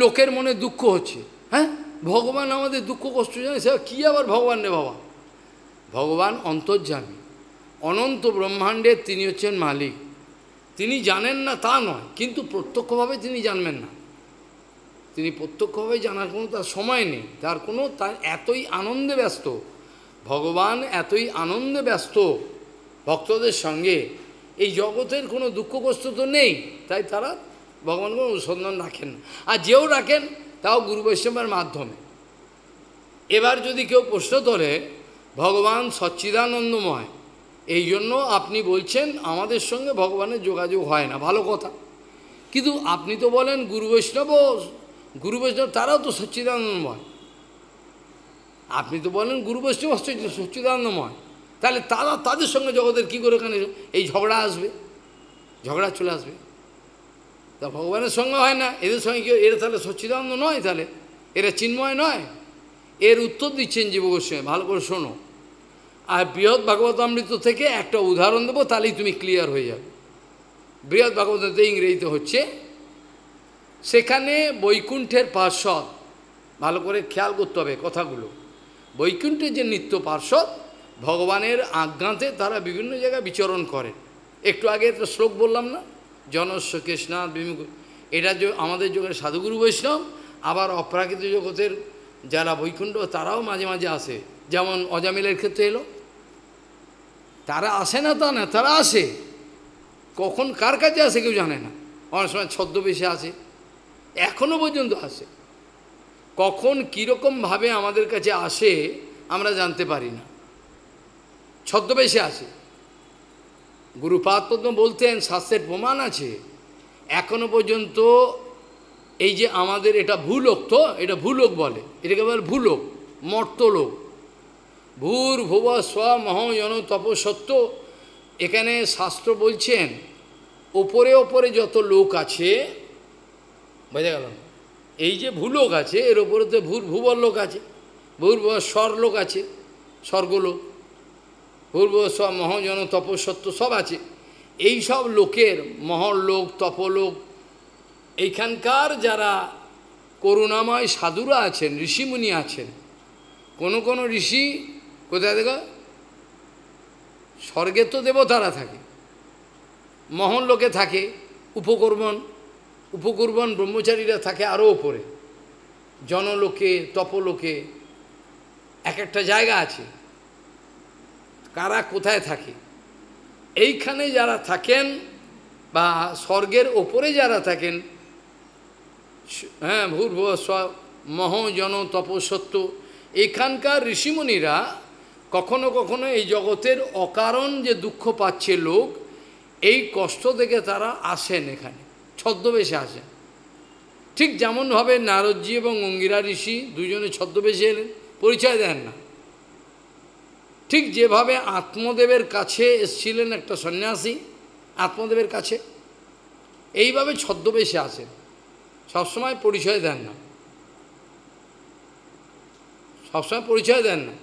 লোকের মনে দুঃখ হচ্ছে হ্যাঁ ভগবান আমাদের দুঃখ কষ্ট জানে সে কী আবার ভগবান রে বাবা ভগবান অন্তর্জামী অনন্ত ব্রহ্মাণ্ডের তিনি হচ্ছেন মালিক তিনি জানেন না তা নয় কিন্তু প্রত্যক্ষভাবে তিনি জানবেন না তিনি প্রত্যক্ষভাবে জানার কোনো তার সময় নেই তার কোনো তার এতই আনন্দে ব্যস্ত ভগবান এতই আনন্দে ব্যস্ত ভক্তদের সঙ্গে এই জগতের কোনো দুঃখগ্রস্ত তো নেই তাই তারা ভগবান কোনো অনুসন্ধান রাখেন না আর যেও রাখেন তাও গুরু বৈষ্ণবের মাধ্যমে এবার যদি কেউ প্রশ্ন ধরে ভগবান সচ্চিদানন্দময় এই জন্য আপনি বলছেন আমাদের সঙ্গে ভগবানের যোগাযোগ হয় না ভালো কথা কিন্তু আপনি তো বলেন গুরু বৈষ্ণব গুরু বৈষ্ণব তারাও তো সচ্চিদানন্দময় আপনি তো বলেন গুরু বৈষ্ণব সচ্চিদানন্দময় তাহলে তারা তাদের সঙ্গে জগতের কী করে এখানে এই ঝগড়া আসবে ঝগড়া চলে আসবে তা ভগবানের সঙ্গে হয় না এদের সঙ্গে কেউ এরা তাহলে সচ্চিদানন্দ নয় তাহলে এরা চিন্ময় নয় এর উত্তর দিচ্ছেন জীব গোস্বামী ভালো করে শোনো আর বৃহৎ ভাগবতামৃত থেকে একটা উদাহরণ দেবো তাহলেই তুমি ক্লিয়ার হয়ে যাবে বৃহৎ ভাগবত ইংরেজিতে হচ্ছে সেখানে বৈকুণ্ঠের পার্শ্বদ ভালো করে খেয়াল করতে হবে কথাগুলো বৈকুণ্ঠের যে নিত্য পার্শ্বদ ভগবানের আজ্ঞাতে তারা বিভিন্ন জায়গায় বিচরণ করে একটু আগে একটা শ্লোক বললাম না জনস্ব কৃষ্ণা বিমুখ এটা যে আমাদের যুগের সাধুগুরু বৈষ্ণব আবার অপ্রাকৃত জগতের যারা বৈকুণ্ঠ তারাও মাঝে মাঝে আসে যেমন অজামিলের ক্ষেত্রে এলো তারা আসে না তা না তারা আসে কখন কার কাছে আসে কেউ জানে না অনেক সময় ছদ্মবেশে আসে এখনও পর্যন্ত আসে কখন কীরকমভাবে আমাদের কাছে আসে আমরা জানতে পারি না ছদ্মবেশে আসে গুরুপাদ পদ্ম বলতেন শাস্ত্রের প্রমাণ আছে এখনো পর্যন্ত এই যে আমাদের এটা ভূলোক তো এটা ভূলোক বলে এটাকে বলে ভূলোক মর্তলোক ভূর ভুব স্ব মহ জন তপসত্য এখানে শাস্ত্র বলছেন ওপরে ওপরে যত লোক আছে বোঝা গেল এই যে ভূলোক আছে এর ওপরে তো ভূর ভুবর লোক আছে ভূর স্বর লোক আছে স্বর্গলোক ভুব স্ব মহজন তপসত্য সব আছে এই সব লোকের মহর লোক তপলোক এইখানকার যারা করুণাময় সাধুরা আছেন ঋষিমুনি আছেন কোন কোন ঋষি কোথায় দেখো স্বর্গে তো দেবতারা থাকে মহন লোকে থাকে উপকর্মণ উপকর্মণ ব্রহ্মচারীরা থাকে আরও ওপরে জনলোকে তপলোকে এক একটা জায়গা আছে কারা কোথায় থাকে এইখানে যারা থাকেন বা স্বর্গের ওপরে যারা থাকেন হ্যাঁ ভূর্ভ মহ জন তপসত্য এখানকার ঋষিমুনিরা কখনো কখনো এই জগতের অকারণ যে দুঃখ পাচ্ছে লোক এই কষ্ট থেকে তারা আসেন এখানে ছদ্মবেশে আসেন ঠিক যেমনভাবে নারদজি এবং অঙ্গিরা ঋষি দুজনে ছদ্মবেশে এলেন পরিচয় দেন না ঠিক যেভাবে আত্মদেবের কাছে এসছিলেন একটা সন্ন্যাসী আত্মদেবের কাছে এইভাবে ছদ্মবেশে আসেন সবসময় পরিচয় দেন না সবসময় পরিচয় দেন না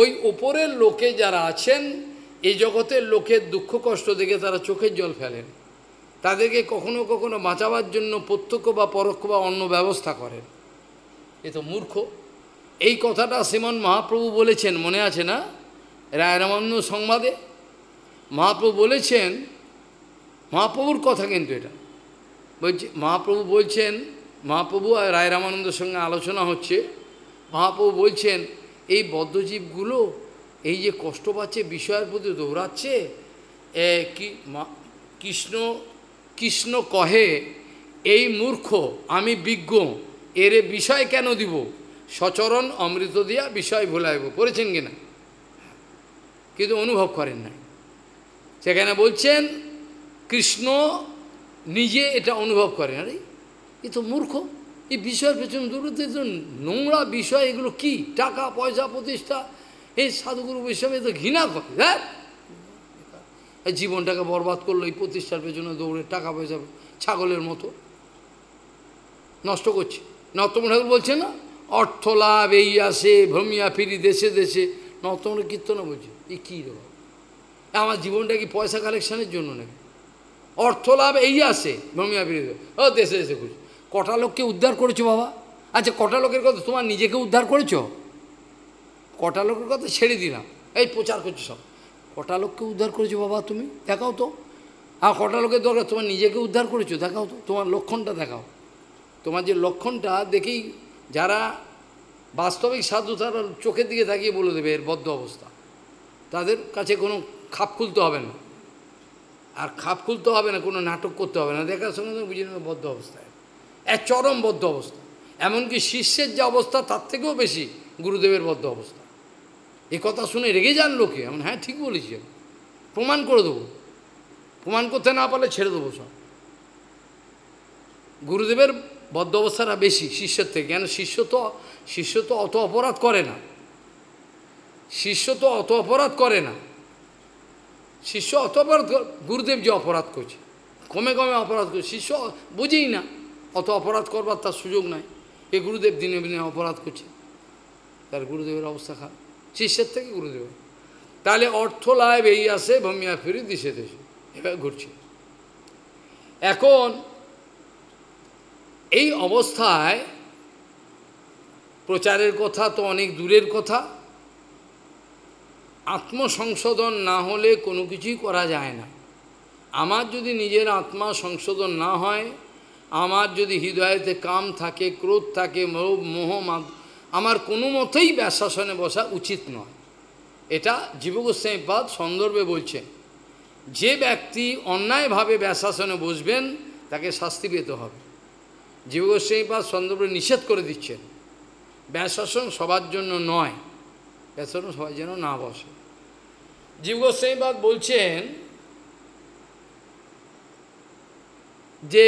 ওই উপরের লোকে যারা আছেন এই জগতের লোকের দুঃখ কষ্ট দেখে তারা চোখের জল ফেলেন তাদেরকে কখনো কখনো বাঁচাবার জন্য প্রত্যক্ষ বা পরোক্ষ বা অন্য ব্যবস্থা করেন এ তো মূর্খ এই কথাটা শ্রীমন মহাপ্রভু বলেছেন মনে আছে না রায়রামান্য সংবাদে মহাপ্রভু বলেছেন মহাপ্রভুর কথা কিন্তু এটা বলছে মহাপ্রভু বলছেন মহাপ্রভু আর রায় রামানন্দের সঙ্গে আলোচনা হচ্ছে মহাপ্রভু বলছেন এই বদ্ধজীবগুলো এই যে কষ্ট পাচ্ছে বিষয়ের প্রতি দৌড়াচ্ছে কি কৃষ্ণ কৃষ্ণ কহে এই মূর্খ আমি বিজ্ঞ এরে বিষয় কেন দিব সচরণ অমৃত দিয়া বিষয় করেছেন পড়েছেন কিনা কিন্তু অনুভব করেন নাই সেখানে বলছেন কৃষ্ণ নিজে এটা অনুভব করেন আরে এ তো মূর্খ এই বিষয়ের পেছনে দৌড়তে তো নোংরা বিষয় এগুলো কি টাকা পয়সা প্রতিষ্ঠা এই সাধুগুরু বৈষ্ণবে তো ঘৃণা করে হ্যাঁ জীবনটাকে বরবাদ করলো এই প্রতিষ্ঠার পেছনে দৌড়ে টাকা পয়সা ছাগলের মতো নষ্ট করছে নর্তম ঠাকুর বলছে না অর্থ লাভ এই আসে ভ্রমিয়া ফিরি দেশে দেশে নতম কীর্তনও বলছে এই কী রকম আমার জীবনটা কি পয়সা কালেকশনের জন্য নেবে অর্থ লাভ এই আসে ভ্রমিয়া ফিরি ও দেশে দেশে খুঁজছে কটা লোককে উদ্ধার করেছো বাবা আচ্ছা কটা লোকের কথা তোমার নিজেকে উদ্ধার করেছো কটা লোকের কথা ছেড়ে দিলাম এই প্রচার করছো সব কটা লোককে উদ্ধার করেছো বাবা তুমি দেখাও তো আর কটা লোকের দরকার তোমার নিজেকে উদ্ধার করেছো দেখাও তো তোমার লক্ষণটা দেখাও তোমার যে লক্ষণটা দেখেই যারা বাস্তবিক সাধু তারা চোখের দিকে তাকিয়ে বলে দেবে এর বদ্ধ অবস্থা তাদের কাছে কোনো খাপ খুলতে হবে না আর খাপ খুলতে হবে না কোনো নাটক করতে হবে না দেখার সঙ্গে বুঝে নেবে বদ্ধ অবস্থায় এক চরম বদ্ধ অবস্থা এমনকি শিষ্যের যে অবস্থা তার থেকেও বেশি গুরুদেবের বদ্ধ অবস্থা এ কথা শুনে রেগে যান লোকে এমন হ্যাঁ ঠিক বলেছি প্রমাণ করে দেবো প্রমাণ করতে না পারলে ছেড়ে দেবো সব গুরুদেবের বদ্ধ অবস্থাটা বেশি শিষ্যের থেকে কেন শিষ্য তো শিষ্য তো অত অপরাধ করে না শিষ্য তো অত অপরাধ করে না শিষ্য অত অপরাধ গুরুদেব যে অপরাধ করছে কমে কমে অপরাধ করছে শিষ্য বুঝেই না অত অপরাধ করবার তার সুযোগ নাই এ গুরুদেব দিনে দিনে অপরাধ করছে তার গুরুদেবের অবস্থা খারাপ শিষ্যের থেকে গুরুদেব তাহলে অর্থ লাভ এই আসে ভমিয়া ফিরি দিশে দেশে এবার ঘুরছে এখন এই অবস্থায় প্রচারের কথা তো অনেক দূরের কথা আত্মসংশোধন না হলে কোনো কিছুই করা যায় না আমার যদি নিজের আত্মা সংশোধন না হয় আমার যদি হৃদয়তে কাম থাকে ক্রোধ থাকে মোহ আমার কোনো মতেই ব্যাশাসনে বসা উচিত নয় এটা জীবগোস্বামী পাদ সন্দর্ভে বলছেন যে ব্যক্তি অন্যায়ভাবে ব্যাশাসনে বসবেন তাকে শাস্তি পেতে হবে জীবগোস্বামী পাদ সন্দর্ভে নিষেধ করে দিচ্ছেন ব্যাশাসন সবার জন্য নয় ব্যাশাসন সবার যেন না বসে জীবগোস্বামী পাদ বলছেন যে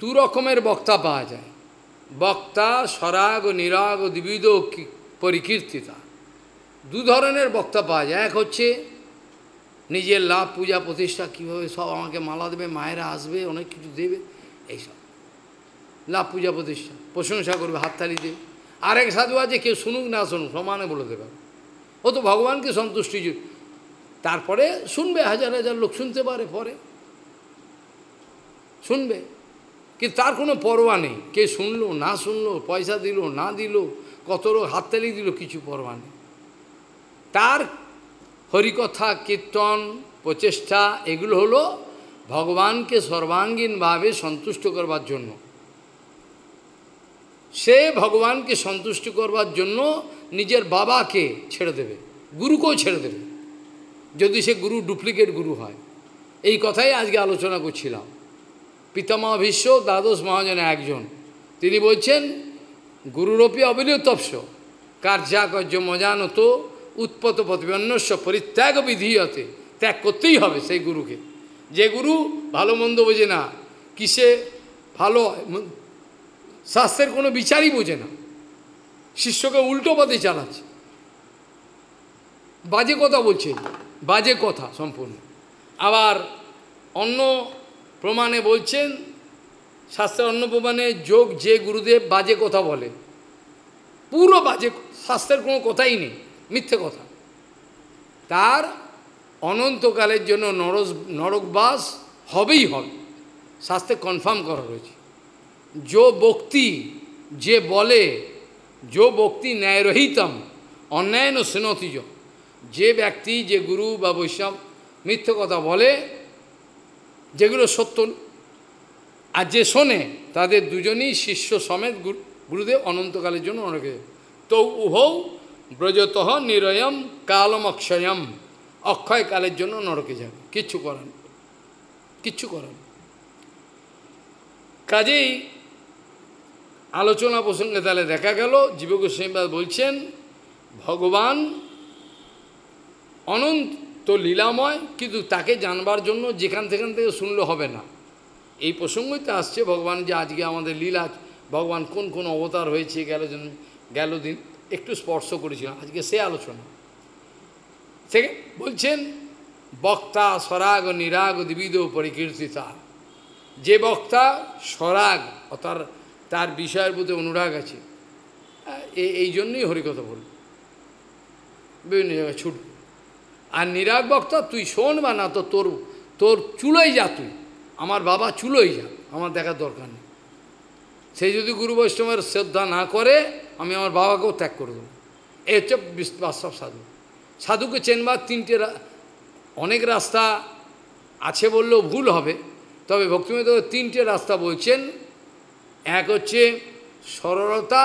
দু রকমের বক্তা পাওয়া যায় বক্তা সরাগ নিরাগ দ্বিবিধ পরিকীর্তিতা দু ধরনের বক্তা পাওয়া যায় এক হচ্ছে নিজের লাভ পূজা প্রতিষ্ঠা কীভাবে সব আমাকে মালা দেবে মায়েরা আসবে অনেক কিছু দেবে এইসব লাভ পূজা প্রতিষ্ঠা প্রশংসা করবে হাততালি দেবে আরেক সাধু আছে কেউ শুনুক না শুনুক সমানে বলে দেবে ও তো ভগবানকে সন্তুষ্টি তারপরে শুনবে হাজার হাজার লোক শুনতে পারে পরে শুনবে কিন্তু তার কোনো পরোয়া নেই কে শুনলো না শুনলো পয়সা দিল না দিল কত লোক হাততালি দিল কিছু পরোয়া নেই তার হরিকথা কীর্তন প্রচেষ্টা এগুলো হলো ভগবানকে সর্বাঙ্গীনভাবে সন্তুষ্ট করবার জন্য সে ভগবানকে সন্তুষ্ট করবার জন্য নিজের বাবাকে ছেড়ে দেবে গুরুকেও ছেড়ে দেবে যদি সে গুরু ডুপ্লিকেট গুরু হয় এই কথাই আজকে আলোচনা করছিলাম পিতামহ ভীষ্ম দ্বাদশ মহাজনে একজন তিনি বলছেন গুরুরূপী অবিলুতপ্স কার্যাকর্য মজানত উৎপত প্রতিপন্নস্ব পরিত্যাগ বিধিয়তে ত্যাগ করতেই হবে সেই গুরুকে যে গুরু ভালো মন্দ বোঝে না কিসে ভালো শাস্ত্রের কোনো বিচারই বোঝে না শিষ্যকে উল্টো পথে চালাচ্ছে বাজে কথা বলছে বাজে কথা সম্পূর্ণ আবার অন্য প্রমাণে বলছেন শাস্ত্রের অন্য প্রমাণে যোগ যে গুরুদেব বাজে কথা বলে পুরো বাজে শাস্ত্রের কোনো কথাই নেই মিথ্যে কথা তার অনন্তকালের জন্য নরস নরকবাস হবেই হবে শাস্তে কনফার্ম করা রয়েছে যো বক্তি যে বলে যো বক্তি ন্যায়রহিতম অন্যায়ন শ্রেণতিজ যে ব্যক্তি যে গুরু বা বৈষ্ণব মিথ্যে কথা বলে যেগুলো সত্য আর যে শোনে তাদের দুজনেই শিষ্য সমেত গুরু গুরুদেব অনন্তকালের জন্য অনেকে তো উভৌ ব্রজতহ নিরয়ম কালম অক্ষয়ম অক্ষয় কালের জন্য নরকে যাবে কিচ্ছু করেন কিচ্ছু করেন কাজেই আলোচনা প্রসঙ্গে তাহলে দেখা গেল জীবগোস্বামীবাদ বলছেন ভগবান অনন্ত তো লীলাময় কিন্তু তাকে জানবার জন্য যেখান থেকে থেকে শুনলে হবে না এই প্রসঙ্গই তো আসছে ভগবান যে আজকে আমাদের লীলা ভগবান কোন কোন অবতার হয়েছে গেল গেল দিন একটু স্পর্শ করেছিল আজকে সে আলোচনা থেকে বলছেন বক্তা স্বরাগ নিরাগ দ্বিবিদ পরিকীর্তিতা যে বক্তা স্বরাগ অর্থাৎ তার বিষয়ের প্রতি অনুরাগ আছে এই জন্যই হরিকথা বল বিভিন্ন জায়গায় ছুটবে আর নিরাগ বক্ত তুই শোন বা না তো তোর তোর চুলোই যা তুই আমার বাবা চুলোই যা আমার দেখার দরকার নেই সে যদি গুরু বৈষ্ণবের শ্রদ্ধা না করে আমি আমার বাবাকেও ত্যাগ করে দেবো এ হচ্ছে বাস্তব সাধু সাধুকে চেনবার তিনটে অনেক রাস্তা আছে বললেও ভুল হবে তবে ভক্তিমত তিনটে রাস্তা বলছেন এক হচ্ছে সরলতা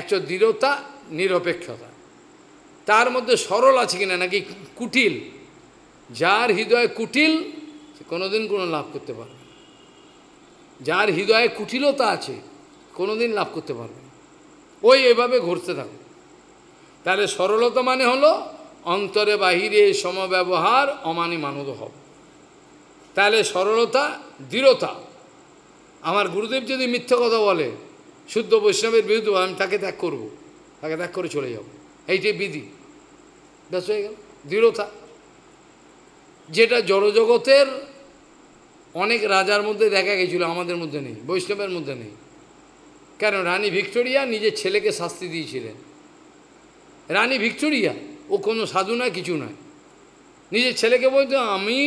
একটা দৃঢ়তা নিরপেক্ষতা তার মধ্যে সরল আছে কিনা নাকি কুটিল যার হৃদয়ে কুটিল সে কোনোদিন কোনো লাভ করতে পারবে যার হৃদয়ে কুটিলতা আছে কোনোদিন লাভ করতে পারবে ওই এভাবে ঘুরতে থাকবে তাহলে সরলতা মানে হলো অন্তরে বাহিরে সমব্যবহার অমানি মানদ হব তাহলে সরলতা দৃঢ়তা আমার গুরুদেব যদি মিথ্যা কথা বলে শুদ্ধ বৈষ্ণবের বিরুদ্ধে আমি তাকে ত্যাগ করব তাকে ত্যাগ করে চলে যাবো এইটাই বিধি ব্যস হয়ে গেল দৃঢ়তা যেটা জড়জগতের অনেক রাজার মধ্যে দেখা গেছিল আমাদের মধ্যে নেই বৈষ্ণবের মধ্যে নেই কেন রানী ভিক্টোরিয়া নিজের ছেলেকে শাস্তি দিয়েছিলেন রানী ভিক্টোরিয়া ও কোনো সাধু না কিছু নয় নিজের ছেলেকে বলতো আমি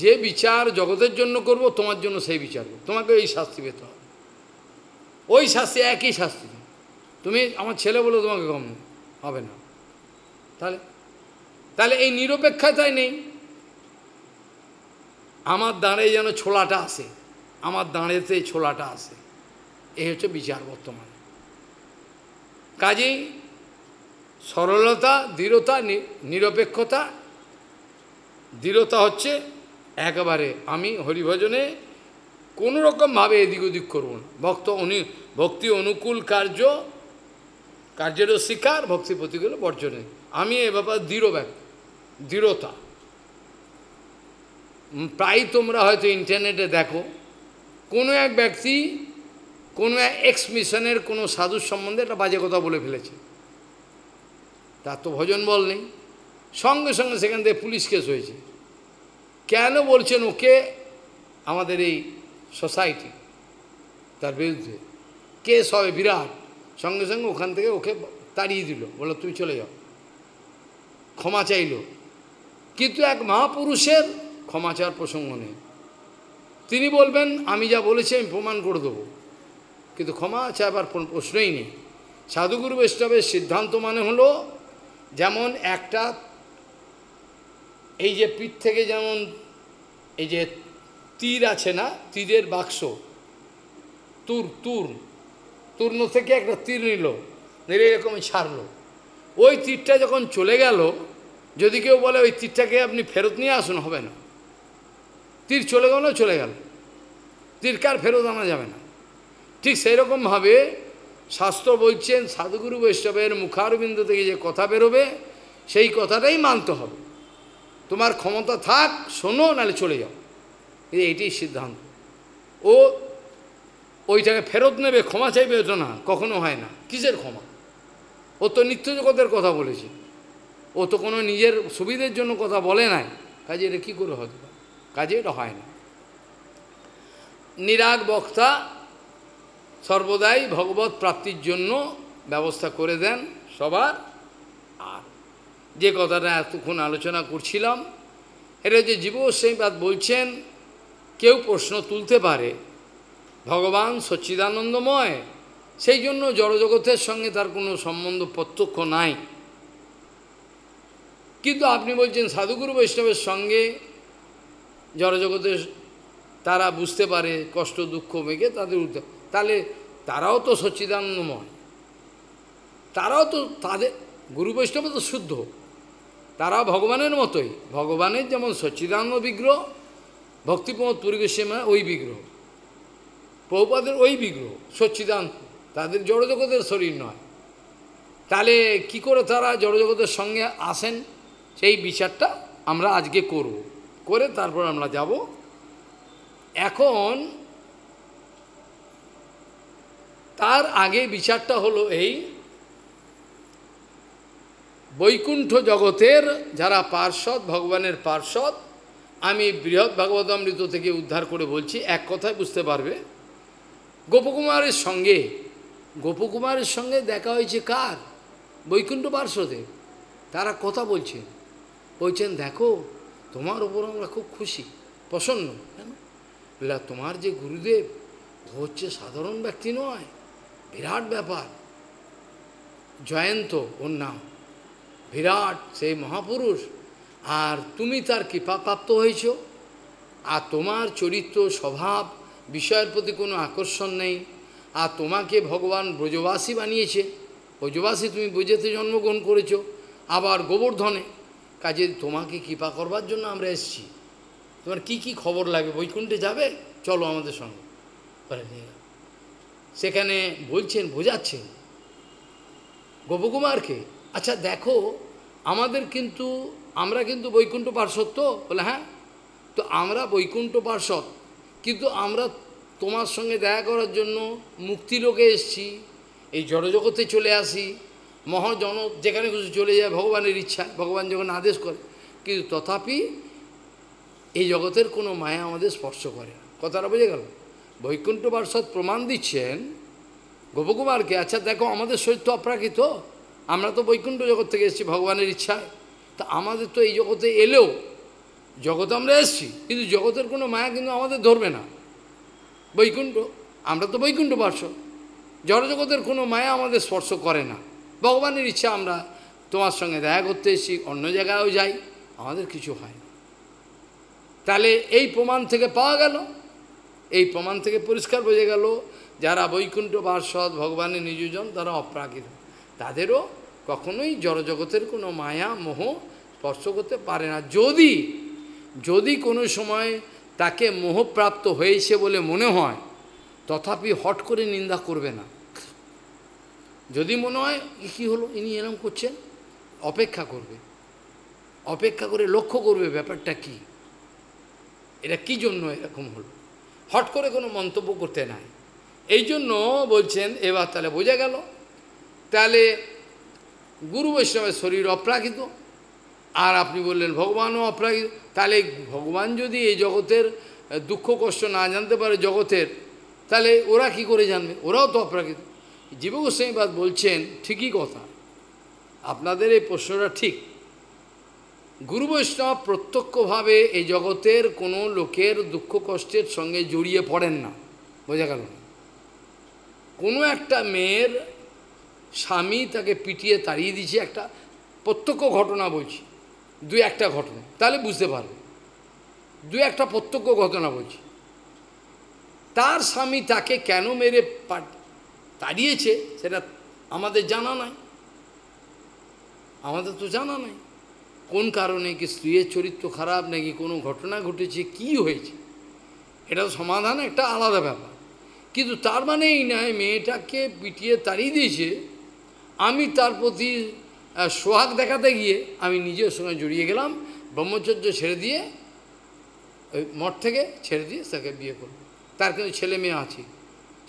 যে বিচার জগতের জন্য করব তোমার জন্য সেই বিচার তোমাকে এই শাস্তি পেতে হবে ওই শাস্তি একই শাস্তি তুমি আমার ছেলে বলে তোমাকে কম নেই হবে না তাহলে তাহলে এই নিরপেক্ষতাই নেই আমার দাঁড়ে যেন ছোলাটা আসে আমার দাঁড়েতে ছোলাটা আসে এই হচ্ছে বিচার বর্তমানে কাজেই সরলতা দৃঢ়তা নিরপেক্ষতা দৃঢ়তা হচ্ছে একেবারে আমি হরিভজনে কোনো রকমভাবে এদিক ওদিক করব না ভক্ত অনু ভক্তি অনুকূল কার্য কার্যেরও শিকার ভক্তি প্রতিগুলো বর্জনে আমি এ ব্যাপার দৃঢ় দৃঢ়তা প্রায় তোমরা হয়তো ইন্টারনেটে দেখো কোনো এক ব্যক্তি কোনো এক এক্স মিশনের কোনো সাধুর সম্বন্ধে একটা বাজে কথা বলে ফেলেছে তার তো ভজন বল নেই সঙ্গে সঙ্গে সেখান থেকে পুলিশ কেস হয়েছে কেন বলছেন ওকে আমাদের এই সোসাইটি তার বিরুদ্ধে কেস হবে বিরাট সঙ্গে সঙ্গে ওখান থেকে ওকে তাড়িয়ে দিল বলো তুমি চলে যাও ক্ষমা চাইল কিন্তু এক মহাপুরুষের ক্ষমা চাওয়ার প্রসঙ্গ নেই তিনি বলবেন আমি যা বলেছি আমি প্রমাণ করে দেবো কিন্তু ক্ষমা চাইবার প্রশ্নই নেই সাধুগুরু বৈষ্ণবের সিদ্ধান্ত মানে হলো যেমন একটা এই যে পিঠ থেকে যেমন এই যে তীর আছে না তীরের বাক্স তুর তুর তূর্ণ থেকে একটা তীর নিল নিলে এরকমই ছাড়লো ওই তীরটা যখন চলে গেল যদি কেউ বলে ওই তীরটাকে আপনি ফেরত নিয়ে আসুন হবে না তীর চলে গেল চলে গেল তীর কার ফেরত আনা যাবে না ঠিক সেই রকমভাবে শাস্ত্র বলছেন সাধুগুরু বৈষ্ণবের মুখারবিন্দ থেকে যে কথা বেরোবে সেই কথাটাই মানতে হবে তোমার ক্ষমতা থাক শোনো নাহলে চলে যাও এটি সিদ্ধান্ত ও ওইটাকে ফেরত নেবে ক্ষমা চাইবে ওটা না কখনো হয় না কিসের ক্ষমা ও তো নিত্য জগতের কথা বলেছে ও তো কোনো নিজের সুবিধের জন্য কথা বলে নাই কাজে এটা কী করে হতে কাজে এটা হয় না নিরাগ বক্তা সর্বদাই ভগবত প্রাপ্তির জন্য ব্যবস্থা করে দেন সবার আর যে কথাটা এতক্ষণ আলোচনা করছিলাম এটা যে বাদ বলছেন কেউ প্রশ্ন তুলতে পারে ভগবান সচ্চিদানন্দময় সেই জন্য জড়জগতের সঙ্গে তার কোনো সম্বন্ধ প্রত্যক্ষ নাই কিন্তু আপনি বলছেন সাধুগুরু বৈষ্ণবের সঙ্গে জড়জগতের তারা বুঝতে পারে কষ্ট দুঃখ মেঘে তাদের উঠতে তাহলে তারাও তো সচ্চিদানন্দময় তারাও তো তাদের গুরু বৈষ্ণব তো শুদ্ধ তারা ভগবানের মতোই ভগবানের যেমন সচ্চিদানন্দ বিগ্রহ ভক্তিপ্রমোদ পরিবেশে গোস্বামী মানে ওই বিগ্রহ প্রভুপাদের ওই বিগ্রহ সচ্ছিদান তাদের জড়জগতের শরীর নয় তাহলে কি করে তারা জড়জগতের সঙ্গে আসেন সেই বিচারটা আমরা আজকে করব করে তারপর আমরা যাব এখন তার আগে বিচারটা হলো এই বৈকুণ্ঠ জগতের যারা পার্শ্বদ ভগবানের পার্শ্বদ আমি বৃহৎ ভাগবতামৃত থেকে উদ্ধার করে বলছি এক কথায় বুঝতে পারবে গোপকুমারের সঙ্গে গোপকুমারের সঙ্গে দেখা হয়েছে কার বৈকুণ্ঠ পার্শ্বদেব তারা কথা বলছেন বলছেন দেখো তোমার ওপর আমরা খুব খুশি প্রসন্ন কেন বলে তোমার যে গুরুদেব ও হচ্ছে সাধারণ ব্যক্তি নয় বিরাট ব্যাপার জয়ন্ত ওর নাম বিরাট সেই মহাপুরুষ আর তুমি তার কৃপাপ্রাপ্ত হয়েছ আর তোমার চরিত্র স্বভাব বিষয়ের প্রতি কোনো আকর্ষণ নেই আর তোমাকে ভগবান ব্রজবাসী বানিয়েছে ব্রজবাসী তুমি ব্রজেতে জন্মগ্রহণ করেছ আবার গোবর্ধনে কাজে তোমাকে কৃপা করবার জন্য আমরা এসেছি তোমার কি কি খবর লাগবে বৈকুণ্ঠে যাবে চলো আমাদের সঙ্গে সেখানে বলছেন বোঝাচ্ছেন গোপকুমারকে আচ্ছা দেখো আমাদের কিন্তু আমরা কিন্তু বৈকুণ্ঠ পার্শ্বদ তো বলে হ্যাঁ তো আমরা বৈকুণ্ঠ পার্শ্বদ কিন্তু আমরা তোমার সঙ্গে দেখা করার জন্য মুক্তি লোকে এসছি এই জড়জগতে চলে আসি মহাজন যেখানে কিছু চলে যায় ভগবানের ইচ্ছা ভগবান যখন আদেশ করে কিন্তু তথাপি এই জগতের কোনো মায়া আমাদের স্পর্শ করে কথাটা বুঝে গেল বৈকুণ্ঠ বার্ষদ প্রমাণ দিচ্ছেন গোপকুমারকে আচ্ছা দেখো আমাদের শরীর তো অপ্রাকৃত আমরা তো বৈকুণ্ঠ জগৎ থেকে এসেছি ভগবানের ইচ্ছায় তা আমাদের তো এই জগতে এলেও জগতে আমরা এসছি কিন্তু জগতের কোনো মায়া কিন্তু আমাদের ধরবে না বৈকুণ্ঠ আমরা তো বৈকুণ্ঠ পার্শ্ব জড়জগতের কোনো মায়া আমাদের স্পর্শ করে না ভগবানের ইচ্ছা আমরা তোমার সঙ্গে দেখা করতে এসেছি অন্য জায়গায়ও যাই আমাদের কিছু হয় না তাহলে এই প্রমাণ থেকে পাওয়া গেল এই প্রমাণ থেকে পরিষ্কার বোঝা গেল যারা বৈকুণ্ঠ পার্শ্বদ ভগবানের নিযোজন তারা অপ্রাকৃত তাদেরও কখনোই জড়জগতের কোনো মায়া মোহ স্পর্শ করতে পারে না যদি যদি কোনো সময় তাকে মোহপ্রাপ্ত হয়েছে বলে মনে হয় তথাপি হট করে নিন্দা করবে না যদি মনে হয় কী হলো ইনি এরম করছেন অপেক্ষা করবে অপেক্ষা করে লক্ষ্য করবে ব্যাপারটা কি এটা কি জন্য এরকম হলো হট করে কোনো মন্তব্য করতে নাই এই জন্য বলছেন এবার তাহলে বোঝা গেল তাহলে গুরু বৈষ্ণবের শরীর অপ্রাকৃত আর আপনি বললেন ভগবানও আপনাকে তাহলে ভগবান যদি এই জগতের দুঃখ কষ্ট না জানতে পারে জগতের তাহলে ওরা কি করে জানবে ওরাও তো অপ্রাকৃত জীব বাদ বলছেন ঠিকই কথা আপনাদের এই প্রশ্নটা ঠিক গুরু বৈষ্ণব প্রত্যক্ষভাবে এই জগতের কোনো লোকের দুঃখ কষ্টের সঙ্গে জড়িয়ে পড়েন না বোঝা গেল কোনো একটা মেয়ের স্বামী তাকে পিটিয়ে তাড়িয়ে দিছে একটা প্রত্যক্ষ ঘটনা বলছি দু একটা ঘটনা তাহলে বুঝতে পারবে দু একটা প্রত্যক্ষ ঘটনা বলছি তার স্বামী তাকে কেন মেরে তাড়িয়েছে সেটা আমাদের জানা নাই আমাদের তো জানা নাই কোন কারণে কি স্ত্রীর চরিত্র খারাপ নাকি কোনো ঘটনা ঘটেছে কি হয়েছে এটা সমাধান একটা আলাদা ব্যাপার কিন্তু তার মানে এই নয় মেয়েটাকে পিটিয়ে তাড়িয়ে দিয়েছে আমি তার প্রতি সোহাগ দেখাতে গিয়ে আমি নিজের সঙ্গে জড়িয়ে গেলাম ব্রহ্মচর্য ছেড়ে দিয়ে ওই মঠ থেকে ছেড়ে দিয়ে তাকে বিয়ে করব তার কিন্তু ছেলে মেয়ে আছে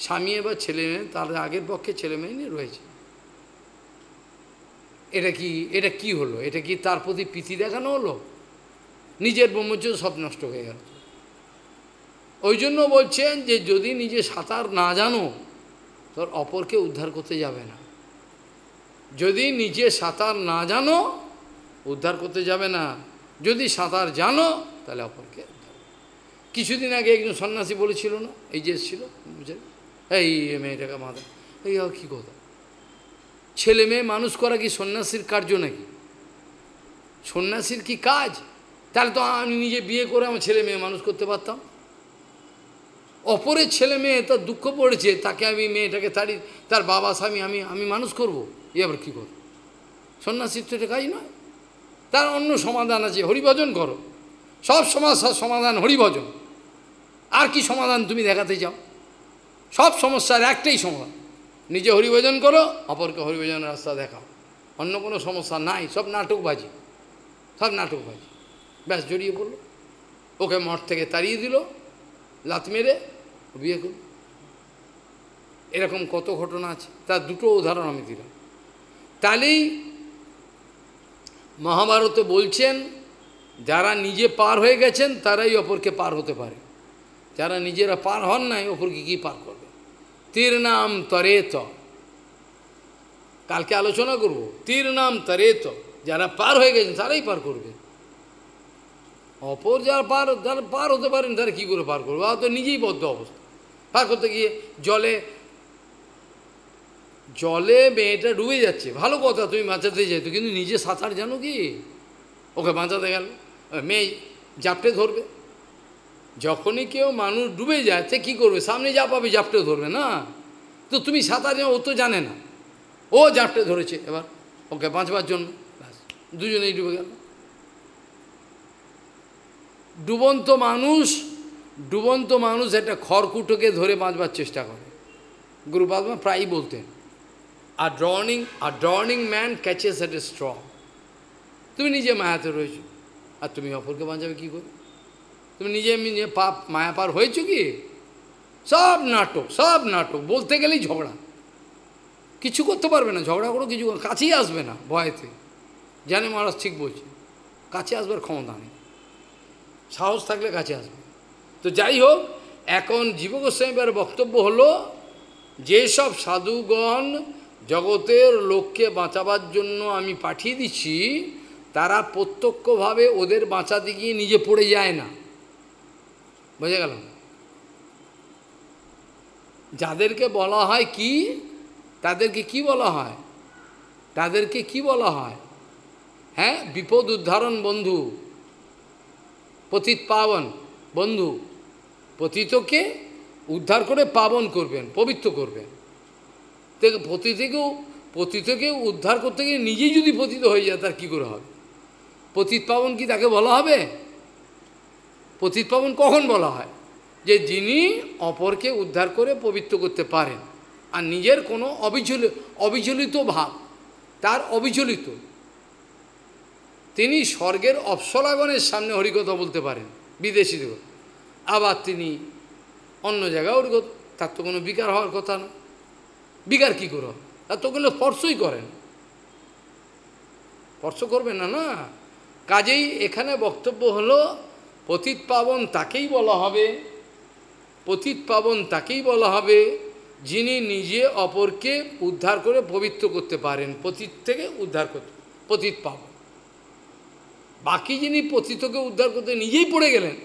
স্বামী এবার ছেলে মেয়ে তার আগের পক্ষে ছেলে মেয়ে নিয়ে রয়েছে এটা কি এটা কি হলো এটা কি তার প্রতি প্রীতি দেখানো হলো নিজের ব্রহ্মচর্য সব নষ্ট হয়ে গেল ওই জন্য বলছেন যে যদি নিজে সাঁতার না জানো তোর অপরকে উদ্ধার করতে যাবে না যদি নিজে সাঁতার না জানো উদ্ধার করতে যাবে না যদি সাঁতার জানো তাহলে অপরকে কিছুদিন আগে একজন সন্ন্যাসী বলেছিল না এই যে এসেছিল বুঝলেন এই মেয়েটাকে মাথা এই কী কথা ছেলে মেয়ে মানুষ করা কি সন্ন্যাসীর কার্য নাকি সন্ন্যাসীর কি কাজ তাহলে তো আমি নিজে বিয়ে করে আমার ছেলে মেয়ে মানুষ করতে পারতাম অপরের ছেলে মেয়ে তার দুঃখ পড়েছে তাকে আমি মেয়েটাকে তাড়ি তার বাবা স্বামী আমি আমি মানুষ করব এ আবার কী করব সন্ন্যাসীর তো এটা কাজ নয় তার অন্য সমাধান আছে হরিভজন করো সব সমস্যার সমাধান হরিভজন আর কি সমাধান তুমি দেখাতে চাও সব সমস্যার একটাই সমাধান নিজে হরিভজন করো অপরকে হরিভজনের রাস্তা দেখাও অন্য কোনো সমস্যা নাই সব নাটকবাজি সব নাটকবাজি ব্যাস জড়িয়ে পড়লো ওকে মঠ থেকে তাড়িয়ে দিল লাত মেরে বিয়ে করুন এরকম কত ঘটনা আছে তার দুটো উদাহরণ আমি দিলাম তাহলেই মহাভারতে বলছেন যারা নিজে পার হয়ে গেছেন তারাই অপরকে পার হতে পারে যারা নিজেরা পার হন নাই অপরকে কি পার করবে তীর নাম তরে ত কালকে আলোচনা করব তীর নাম তরে ত যারা পার হয়ে গেছেন তারাই পার করবে অপর যারা পার যারা পার হতে পারেন তারা কী করে পার করবে আর তো নিজেই বদ্ধ অবস্থা পার করতে গিয়ে জলে জলে মেয়েটা ডুবে যাচ্ছে ভালো কথা তুমি বাঁচাতে যেত কিন্তু নিজে সাঁতার জানো কি ওকে বাঁচাতে গেল মেয়ে জাপটে ধরবে যখনই কেউ মানুষ ডুবে যাচ্ছে কী করবে সামনে যা পাবে জাপটে ধরবে না তো তুমি সাঁতার জানো ও তো জানে না ও জাপটে ধরেছে এবার ওকে বাঁচবার জন্য দুজনেই ডুবে গেল ডুবন্ত মানুষ ডুবন্ত মানুষ একটা খড়কুটোকে ধরে বাঁচবার চেষ্টা করে গুরু প্রায়ই বলতেন আর ড্রনিং আর drowning man catches at a straw তুমি নিজে মায়াতে রয়েছো আর তুমি অপরকে বাঁচাবে কী করে তুমি নিজে নিজে পাপ মায়া পার হয়েছো কি সব নাটক সব নাটক বলতে গেলেই ঝগড়া কিছু করতে পারবে না ঝগড়া করো কিছু কাছেই আসবে না ভয়েতে জানে মহারাজ ঠিক বলছে কাছে আসবার ক্ষমতা নেই সাহস থাকলে কাছে আসবে তো যাই হোক এখন জীবগোস্বামীবার বক্তব্য হলো যেসব সাধুগণ জগতের লোককে বাঁচাবার জন্য আমি পাঠিয়ে দিচ্ছি তারা প্রত্যক্ষভাবে ওদের বাঁচাতে গিয়ে নিজে পড়ে যায় না বোঝা গেল যাদেরকে বলা হয় কি তাদেরকে কি বলা হয় তাদেরকে কি বলা হয় হ্যাঁ বিপদ উদ্ধারণ বন্ধু পতিত পাবন বন্ধু পতিতকে উদ্ধার করে পাবন করবেন পবিত্র করবেন পতিতকেও পতিতকেও উদ্ধার করতে গিয়ে নিজেই যদি পতিত হয়ে যায় তার কী করে হবে পতিত পাবন কি তাকে বলা হবে পতিত পাবন কখন বলা হয় যে যিনি অপরকে উদ্ধার করে পবিত্র করতে পারেন আর নিজের কোনো অবিচলিত অবিচলিত ভাব তার অবিচলিত তিনি স্বর্গের অপসলাগণের সামনে হরিকথা বলতে পারেন বিদেশি দেব আবার তিনি অন্য জায়গায় হরিকথা তার তো কোনো বিকার হওয়ার কথা না বিকার কী করো তার তো কোনো স্পর্শই করেন স্পর্শ করবে না না কাজেই এখানে বক্তব্য হলো পতিত পাবন তাকেই বলা হবে পতিত পাবন তাকেই বলা হবে যিনি নিজে অপরকে উদ্ধার করে পবিত্র করতে পারেন পতীত থেকে উদ্ধার করতে পতিত পাবন বাকি যিনি পতিতকে উদ্ধার করতে নিজেই পড়ে গেলেন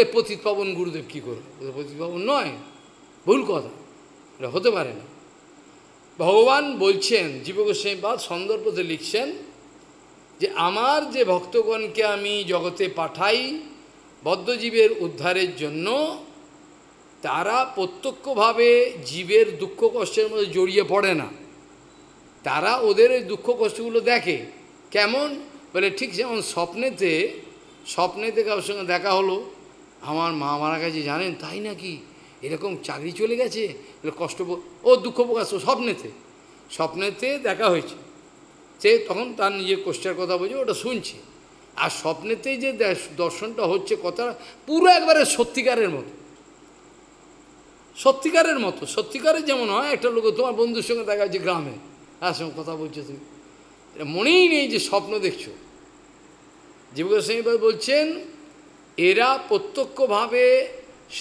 এ পতিত পাবন গুরুদেব কী করবে পতিত পাবন নয় ভুল কথা এটা হতে পারে না ভগবান বলছেন জীবগোস্বামী বা সন্দর্ভতে লিখছেন যে আমার যে ভক্তগণকে আমি জগতে পাঠাই বদ্ধজীবের উদ্ধারের জন্য তারা প্রত্যক্ষভাবে জীবের দুঃখ কষ্টের মধ্যে জড়িয়ে পড়ে না তারা ওদের ওই দুঃখ কষ্টগুলো দেখে কেমন বলে ঠিক যেমন স্বপ্নেতে স্বপ্নেতে কারোর সঙ্গে দেখা হলো আমার মা মারা গেছে জানেন তাই নাকি এরকম চাকরি চলে গেছে কষ্ট ও দুঃখ প্রকাশ স্বপ্নেতে স্বপ্নেতে দেখা হয়েছে সে তখন তার নিজের কষ্টের কথা বলছে ওটা শুনছে আর স্বপ্নেতেই যে দর্শনটা হচ্ছে কথা পুরো একবারে সত্যিকারের মতো সত্যিকারের মতো সত্যিকারের যেমন হয় একটা লোক তোমার বন্ধুর সঙ্গে দেখা হচ্ছে গ্রামে তার সঙ্গে কথা বলছে তুমি মনেই নেই যে স্বপ্ন দেখছো জীব গোস্বামীবাবু বলছেন এরা প্রত্যক্ষভাবে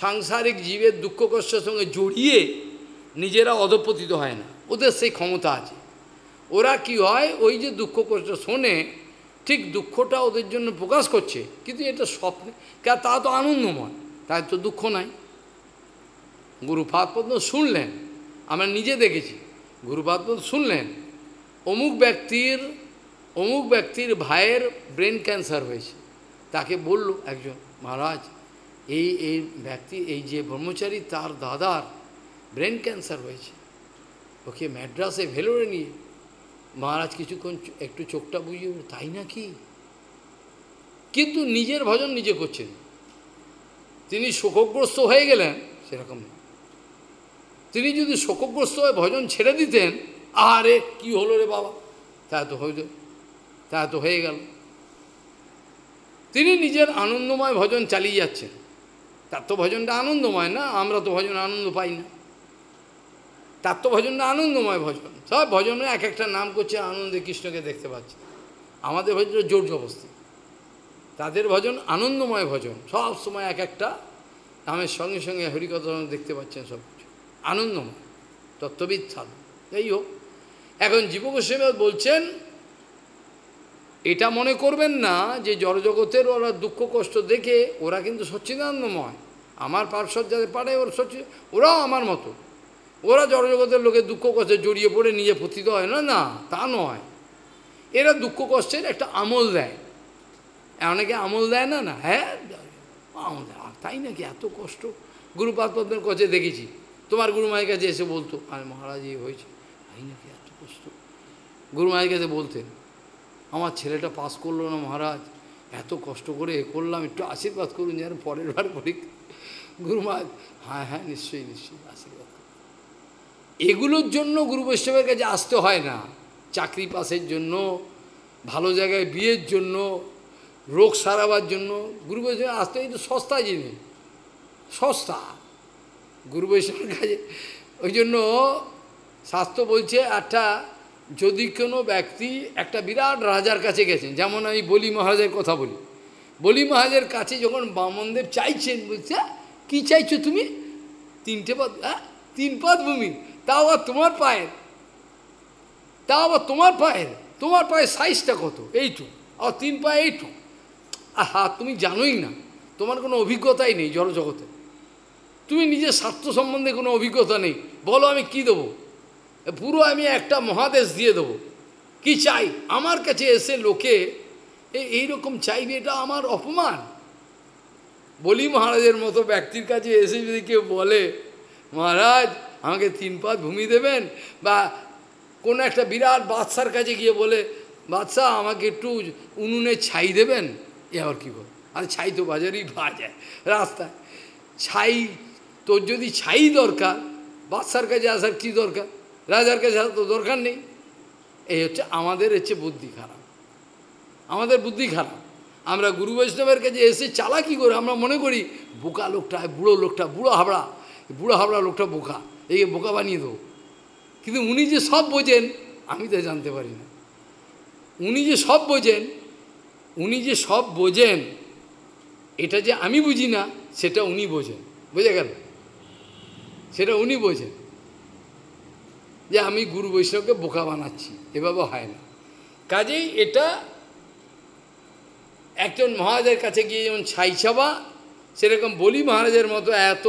সাংসারিক জীবের দুঃখ কষ্টের সঙ্গে জড়িয়ে নিজেরা অধপতিত হয় না ওদের সেই ক্ষমতা আছে ওরা কি হয় ওই যে দুঃখ কষ্ট শোনে ঠিক দুঃখটা ওদের জন্য প্রকাশ করছে কিন্তু এটা স্বপ্নে তা তো আনন্দময় তাই তো দুঃখ নাই গুরুপাদপদ্ম শুনলেন আমরা নিজে দেখেছি গুরুপাদপদ্ম শুনলেন অমুক ব্যক্তির অমুক ব্যক্তির ভাইয়ের ব্রেন ক্যান্সার হয়েছে তাকে বলল একজন মহারাজ এই এই ব্যক্তি এই যে ব্রহ্মচারী তার দাদার ব্রেন ক্যান্সার হয়েছে ওকে ম্যাড্রাসে ভেলোরে নিয়ে মহারাজ কিছুক্ষণ একটু চোখটা বুঝিয়ে তাই নাকি কিন্তু নিজের ভজন নিজে করছেন তিনি শোকগ্রস্ত হয়ে গেলেন সেরকম তিনি যদি শোকগ্রস্ত হয়ে ভজন ছেড়ে দিতেন আরে কি হলো রে বাবা তা তো হয়ে তা তো হয়ে গেল তিনি নিজের আনন্দময় ভজন চালিয়ে যাচ্ছেন তার তো ভজনটা আনন্দময় না আমরা তো ভজন আনন্দ পাই না তার তো ভজনটা আনন্দময় ভজন সব ভজনে এক একটা নাম করছে আনন্দে কৃষ্ণকে দেখতে পাচ্ছে আমাদের ভজন জোর জবস্তি তাদের ভজন আনন্দময় ভজন সব সময় এক একটা নামের সঙ্গে সঙ্গে হরিকথা দেখতে পাচ্ছেন সব কিছু আনন্দময় তত্ত্ববিদ সাধন যাই হোক এখন জীবগোস্বামী বলছেন এটা মনে করবেন না যে জড়জগতের ওরা দুঃখ কষ্ট দেখে ওরা কিন্তু সচ্চিদানন্দময় আমার পার্শ্বদ যাদের পারে ওর সচ্চি ওরাও আমার মতো ওরা জড়জগতের লোকে দুঃখ কষ্টে জড়িয়ে পড়ে নিজে পতিত হয় না না তা নয় এরা দুঃখ কষ্টের একটা আমল দেয় অনেকে আমল দেয় না না হ্যাঁ আমল দেয় তাই নাকি এত কষ্ট গুরুপাত পদ্মের দেখেছি তোমার গুরুমায়ের কাছে এসে বলতো আর মহারাজ এই হয়েছে তাই নাকি গুরু মহারাজ কাছে বলতেন আমার ছেলেটা পাস করলো না মহারাজ এত কষ্ট করে এ করলাম একটু আশীর্বাদ করুন যেন পরের বার পরীক্ষা গুরু মহারাজ হ্যাঁ হ্যাঁ নিশ্চয়ই নিশ্চয়ই আশীর্বাদ এগুলোর জন্য গুরু বৈষ্ণবের কাছে আসতে হয় না চাকরি পাশের জন্য ভালো জায়গায় বিয়ের জন্য রোগ সারাবার জন্য গুরু বৈষ্ণবের আসতে কিন্তু সস্তা জিনিস সস্তা গুরু বৈষ্ণবের কাছে ওই জন্য স্বাস্থ্য বলছে একটা আচ্ছা, যদি কোনো ব্যক্তি একটা বিরাট রাজার কাছে গেছেন যেমন আমি বলি মহারাজের কথা বলি বলি মহারাজের কাছে যখন বামনদেব চাইছেন বলছে হ্যাঁ, কি চাইছো তুমি তিনটে পদ হ্যাঁ তিন পদ ভূমি তাও আবার তোমার পায়ের তাও আবার তোমার পায়ের তোমার পায়ের সাইজটা কত এইটু আর তিন পায়ে আর হা তুমি জানোই না তোমার কোনো অভিজ্ঞতাই নেই জড়জগতে তুমি নিজের স্বার্থ সম্বন্ধে কোনো অভিজ্ঞতা নেই বলো আমি কি দেবো পুরো আমি একটা মহাদেশ দিয়ে দেবো কি চাই আমার কাছে এসে লোকে এই রকম চাইবে এটা আমার অপমান বলি মহারাজের মতো ব্যক্তির কাছে এসে যদি কেউ বলে মহারাজ আমাকে তিন পাত ভূমি দেবেন বা কোনো একটা বিরাট বাদশার কাছে গিয়ে বলে বাদশাহ আমাকে একটু উনুনে ছাই দেবেন এ আবার কী বল আর ছাই তো বাজারেই পাওয়া যায় রাস্তায় ছাই তোর যদি ছাই দরকার বাদশার কাছে আসার কী দরকার রাজার কাছে তো দরকার নেই এই হচ্ছে আমাদের হচ্ছে বুদ্ধি খারাপ আমাদের বুদ্ধি খারাপ আমরা গুরু বৈষ্ণবের কাছে এসে চালা কি করে আমরা মনে করি বোকা লোকটা বুড়ো লোকটা বুড়ো হাবড়া বুড়ো হাবড়া লোকটা বোকা এই বোকা বানিয়ে দেবো কিন্তু উনি যে সব বোঝেন আমি তো জানতে পারি না উনি যে সব বোঝেন উনি যে সব বোঝেন এটা যে আমি বুঝি না সেটা উনি বোঝেন বোঝা গেল সেটা উনি বোঝেন যে আমি গুরু বৈষ্ণবকে বোকা বানাচ্ছি এভাবে হয় না কাজেই এটা একজন মহারাজের কাছে গিয়ে যেমন ছাইছাবা সেরকম বলি মহারাজের মতো এত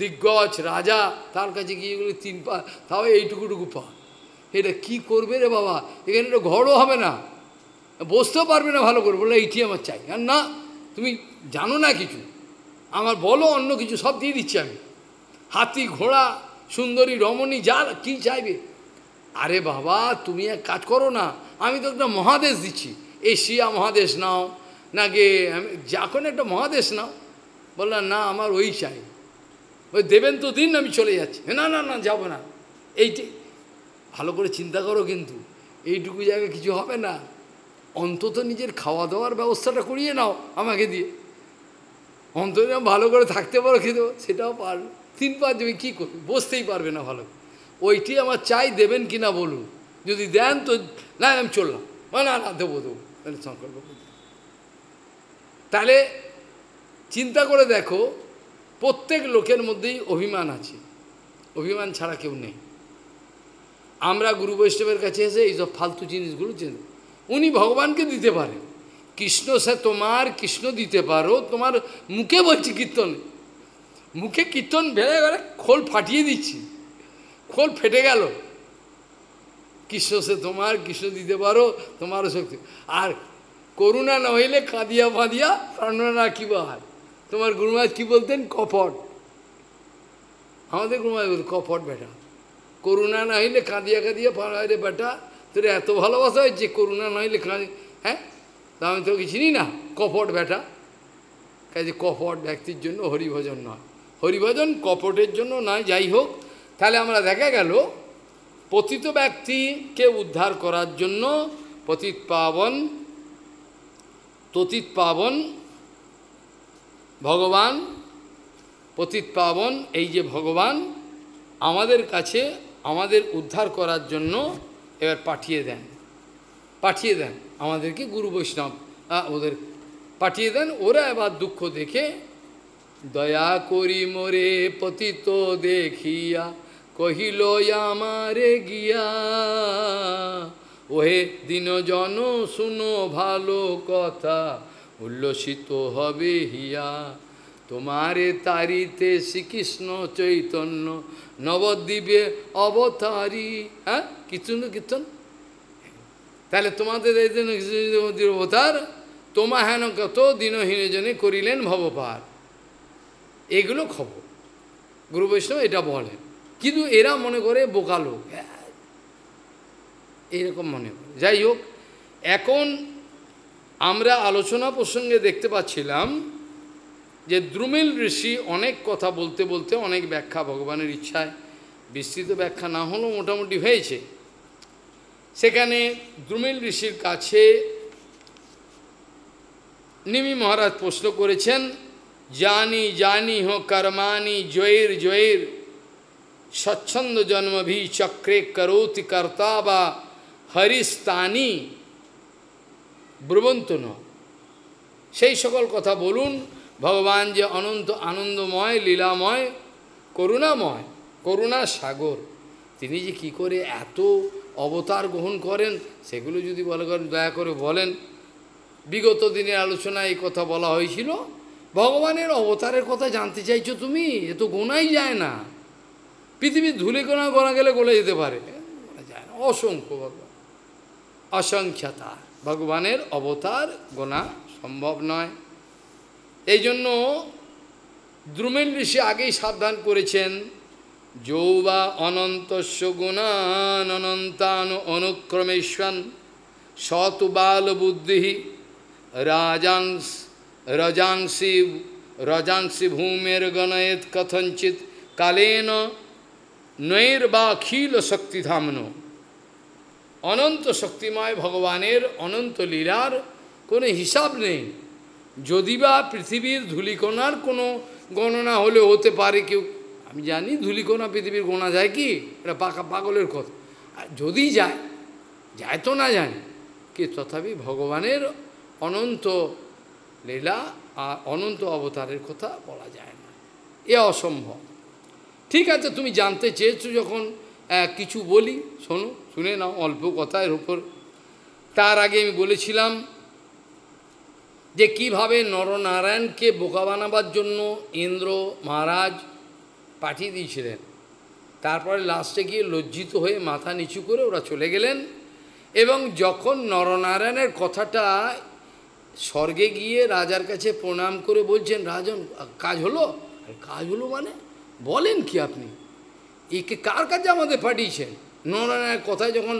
দিগ্গজ রাজা তার কাছে গিয়ে এগুলো তিন পা তাও এইটুকুটুকু পা এটা কি করবে রে বাবা এখানে তো ঘরও হবে না বসতেও পারবে না ভালো করে বলে এইটি আমার চাই আর না তুমি জানো না কিছু আমার বলো অন্য কিছু সব দিয়ে দিচ্ছি আমি হাতি ঘোড়া সুন্দরী রমণী যা কি চাইবে আরে বাবা তুমি এক কাজ করো না আমি তো একটা মহাদেশ দিচ্ছি এশিয়া মহাদেশ নাও নাকি আমি যখন একটা মহাদেশ নাও বললাম না আমার ওই চাই ওই দেবেন তো দিন আমি চলে যাচ্ছি না না না যাব না এইটি ভালো করে চিন্তা করো কিন্তু এইটুকু জায়গায় কিছু হবে না অন্তত নিজের খাওয়া দাওয়ার ব্যবস্থাটা করিয়ে নাও আমাকে দিয়ে অন্তত ভালো করে থাকতে পারো কিন্তু সেটাও পারলো তিন পাঁচ জমি কী করবে বসতেই পারবে না ভালো ওইটি আমার চাই দেবেন কি না বলুন যদি দেন তো না আমি চললাম না না দেবো দেবো তাহলে সংকল্প তাহলে চিন্তা করে দেখো প্রত্যেক লোকের মধ্যেই অভিমান আছে অভিমান ছাড়া কেউ নেই আমরা গুরু বৈষ্ণবের কাছে এসে এইসব ফালতু জিনিসগুলো জেনে উনি ভগবানকে দিতে পারে কৃষ্ণ সে তোমার কৃষ্ণ দিতে পারো তোমার মুখে বলছি কীর্তনে মুখে কীর্তন বেড়ে বেড়ে খোল ফাটিয়ে দিচ্ছি খোল ফেটে গেল কৃষ্ণ সে তোমার কৃষ্ণ দিতে পারো তোমারও শক্তি আর করুণা না হইলে কাঁদিয়া ফাঁদিয়া প্রাণনা কি বাহার তোমার গুরুমাজ কি বলতেন কপট আমাদের গুরুমাজ বলতেন কপট বেটা করুণা না হইলে কাঁদিয়া কাঁদিয়া ফাঁড়া রে বেটা তোর এত ভালোবাসা হয়েছে করুণা না হইলে কাঁদি হ্যাঁ তা আমি তো চিনি না কপট বেটা কাজে কপট ব্যক্তির জন্য হরিভজন নয় হরিভজন কপটের জন্য নয় যাই হোক তাহলে আমরা দেখা গেল পতিত ব্যক্তিকে উদ্ধার করার জন্য পতিত পাবন ততিত পাবন ভগবান পতিত পাবন এই যে ভগবান আমাদের কাছে আমাদের উদ্ধার করার জন্য এবার পাঠিয়ে দেন পাঠিয়ে দেন আমাদেরকে গুরু বৈষ্ণব ওদের পাঠিয়ে দেন ওরা এবার দুঃখ দেখে দয়া করি মোরে পতিত দেখিয়া কহিল আমারে গিয়া ওহে জন শুনো ভালো কথা উল্লসিত হবে হিয়া তোমারে তারিতে শ্রীকৃষ্ণ চৈতন্য নবদ্বীপে অবতারি হ্যাঁ কীর্তন কীর্তন তাহলে তোমাদের এই জন্য অবতার তোমা হেন কত দিনহীন জনে করিলেন ভবপার এগুলো খবর গুরু বৈষ্ণব এটা বলে কিন্তু এরা মনে করে বোকা লোক হ্যাঁ, এইরকম মনে করে যাই হোক এখন আমরা আলোচনা প্রসঙ্গে দেখতে পাচ্ছিলাম যে দ্রুমিল ঋষি অনেক কথা বলতে বলতে অনেক ব্যাখ্যা ভগবানের ইচ্ছায় বিস্তৃত ব্যাখ্যা না হলেও মোটামুটি হয়েছে সেখানে দ্রুমিল ঋষির কাছে নিমি মহারাজ প্রশ্ন করেছেন জানি জানি हो কর্মাণি জয়ের জয়ের স্বচ্ছন্দ जन्म भी चक्रे करोति कर्ता व হরিস্তানি ব্রবন্তন সেই সকল কথা বলুন ভগবান যে অনন্ত আনন্দময় লীলাময় করুণাময় করুণা সাগর তিনি যে কি করে এত অবতার গ্রহণ করেন সেগুলো যদি বলেন দয়া করে বলেন বিগত দিনের আলোচনায় এই কথা বলা হয়েছিল ভগবানের অবতারের কথা জানতে চাইছো তুমি এ তো গোনাই যায় না পৃথিবীর ধুলে গোনা গোনা গেলে গলে যেতে পারে যায় না অসংখ্য ভগবান অসংখ্যতা ভগবানের অবতার গোনা সম্ভব নয় এই জন্য দ্রুমেন ঋষি আগেই সাবধান করেছেন যৌবা অনন্তস্য গুণান অনন্তান অনুক্রমেশ্বন সত বাল বুদ্ধি রাজাংশ রজাংসি রজাংসি ভূমের গণয়েত কথঞ্চিত কালেন নৈর বা খিল শক্তিধামন অনন্ত শক্তিময় ভগবানের অনন্ত লীলার কোনো হিসাব নেই যদি বা পৃথিবীর ধুলিকোনার কোনো গণনা হলে হতে পারে কেউ আমি জানি ধুলিকোনা পৃথিবীর গোনা যায় কি এটা পাকা পাগলের কথা আর যদি যায় যায় তো না জানি কি তথাপি ভগবানের অনন্ত লীলা আর অনন্ত অবতারের কথা বলা যায় না এ অসম্ভব ঠিক আছে তুমি জানতে চেয়েছো যখন কিছু বলি শোনো শুনে নাও অল্প কথার উপর তার আগে আমি বলেছিলাম যে কিভাবে নরনারায়ণকে বোকা বানাবার জন্য ইন্দ্র মহারাজ পাঠিয়ে দিয়েছিলেন তারপরে লাস্টে গিয়ে লজ্জিত হয়ে মাথা নিচু করে ওরা চলে গেলেন এবং যখন নরনারায়ণের কথাটা স্বর্গে গিয়ে রাজার কাছে প্রণাম করে বলছেন রাজন কাজ হলো কাজ হলো মানে বলেন কি আপনি একে কার কাছে আমাদের পাঠিয়েছেন নরনারায়ণের কথায় যখন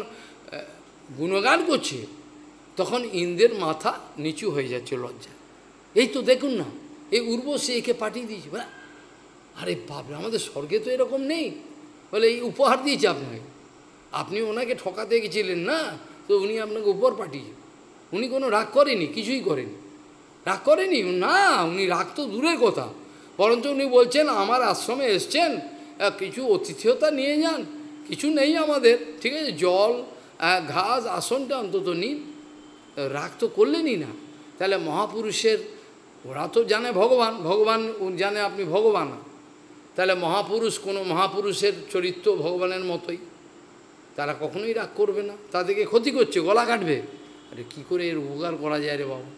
গুণগান করছে তখন ইন্দ্রের মাথা নিচু হয়ে যাচ্ছে লজ্জা এই তো দেখুন না এই উর্বশী একে পাঠিয়ে দিয়েছে বলে আরে বাপরে আমাদের স্বর্গে তো এরকম নেই বলে এই উপহার দিয়েছে আপনাকে আপনি ওনাকে ঠকাতে গেছিলেন না তো উনি আপনাকে উপহার পাঠিয়েছেন উনি কোনো রাগ করেনি কিছুই করেনি রাগ করেনি না উনি রাগ তো দূরের কথা বরঞ্চ উনি বলছেন আমার আশ্রমে এসছেন কিছু অতিথিয়তা নিয়ে যান কিছু নেই আমাদের ঠিক আছে জল ঘাস আসনটা অন্তত নিন রাগ তো করলেনই না তাহলে মহাপুরুষের ওরা তো জানে ভগবান ভগবান জানে আপনি ভগবান তাহলে মহাপুরুষ কোনো মহাপুরুষের চরিত্র ভগবানের মতোই তারা কখনোই রাগ করবে না তাদেরকে ক্ষতি করছে গলা কাটবে এটা কী করে এর উপকার করা যায় রে বাবা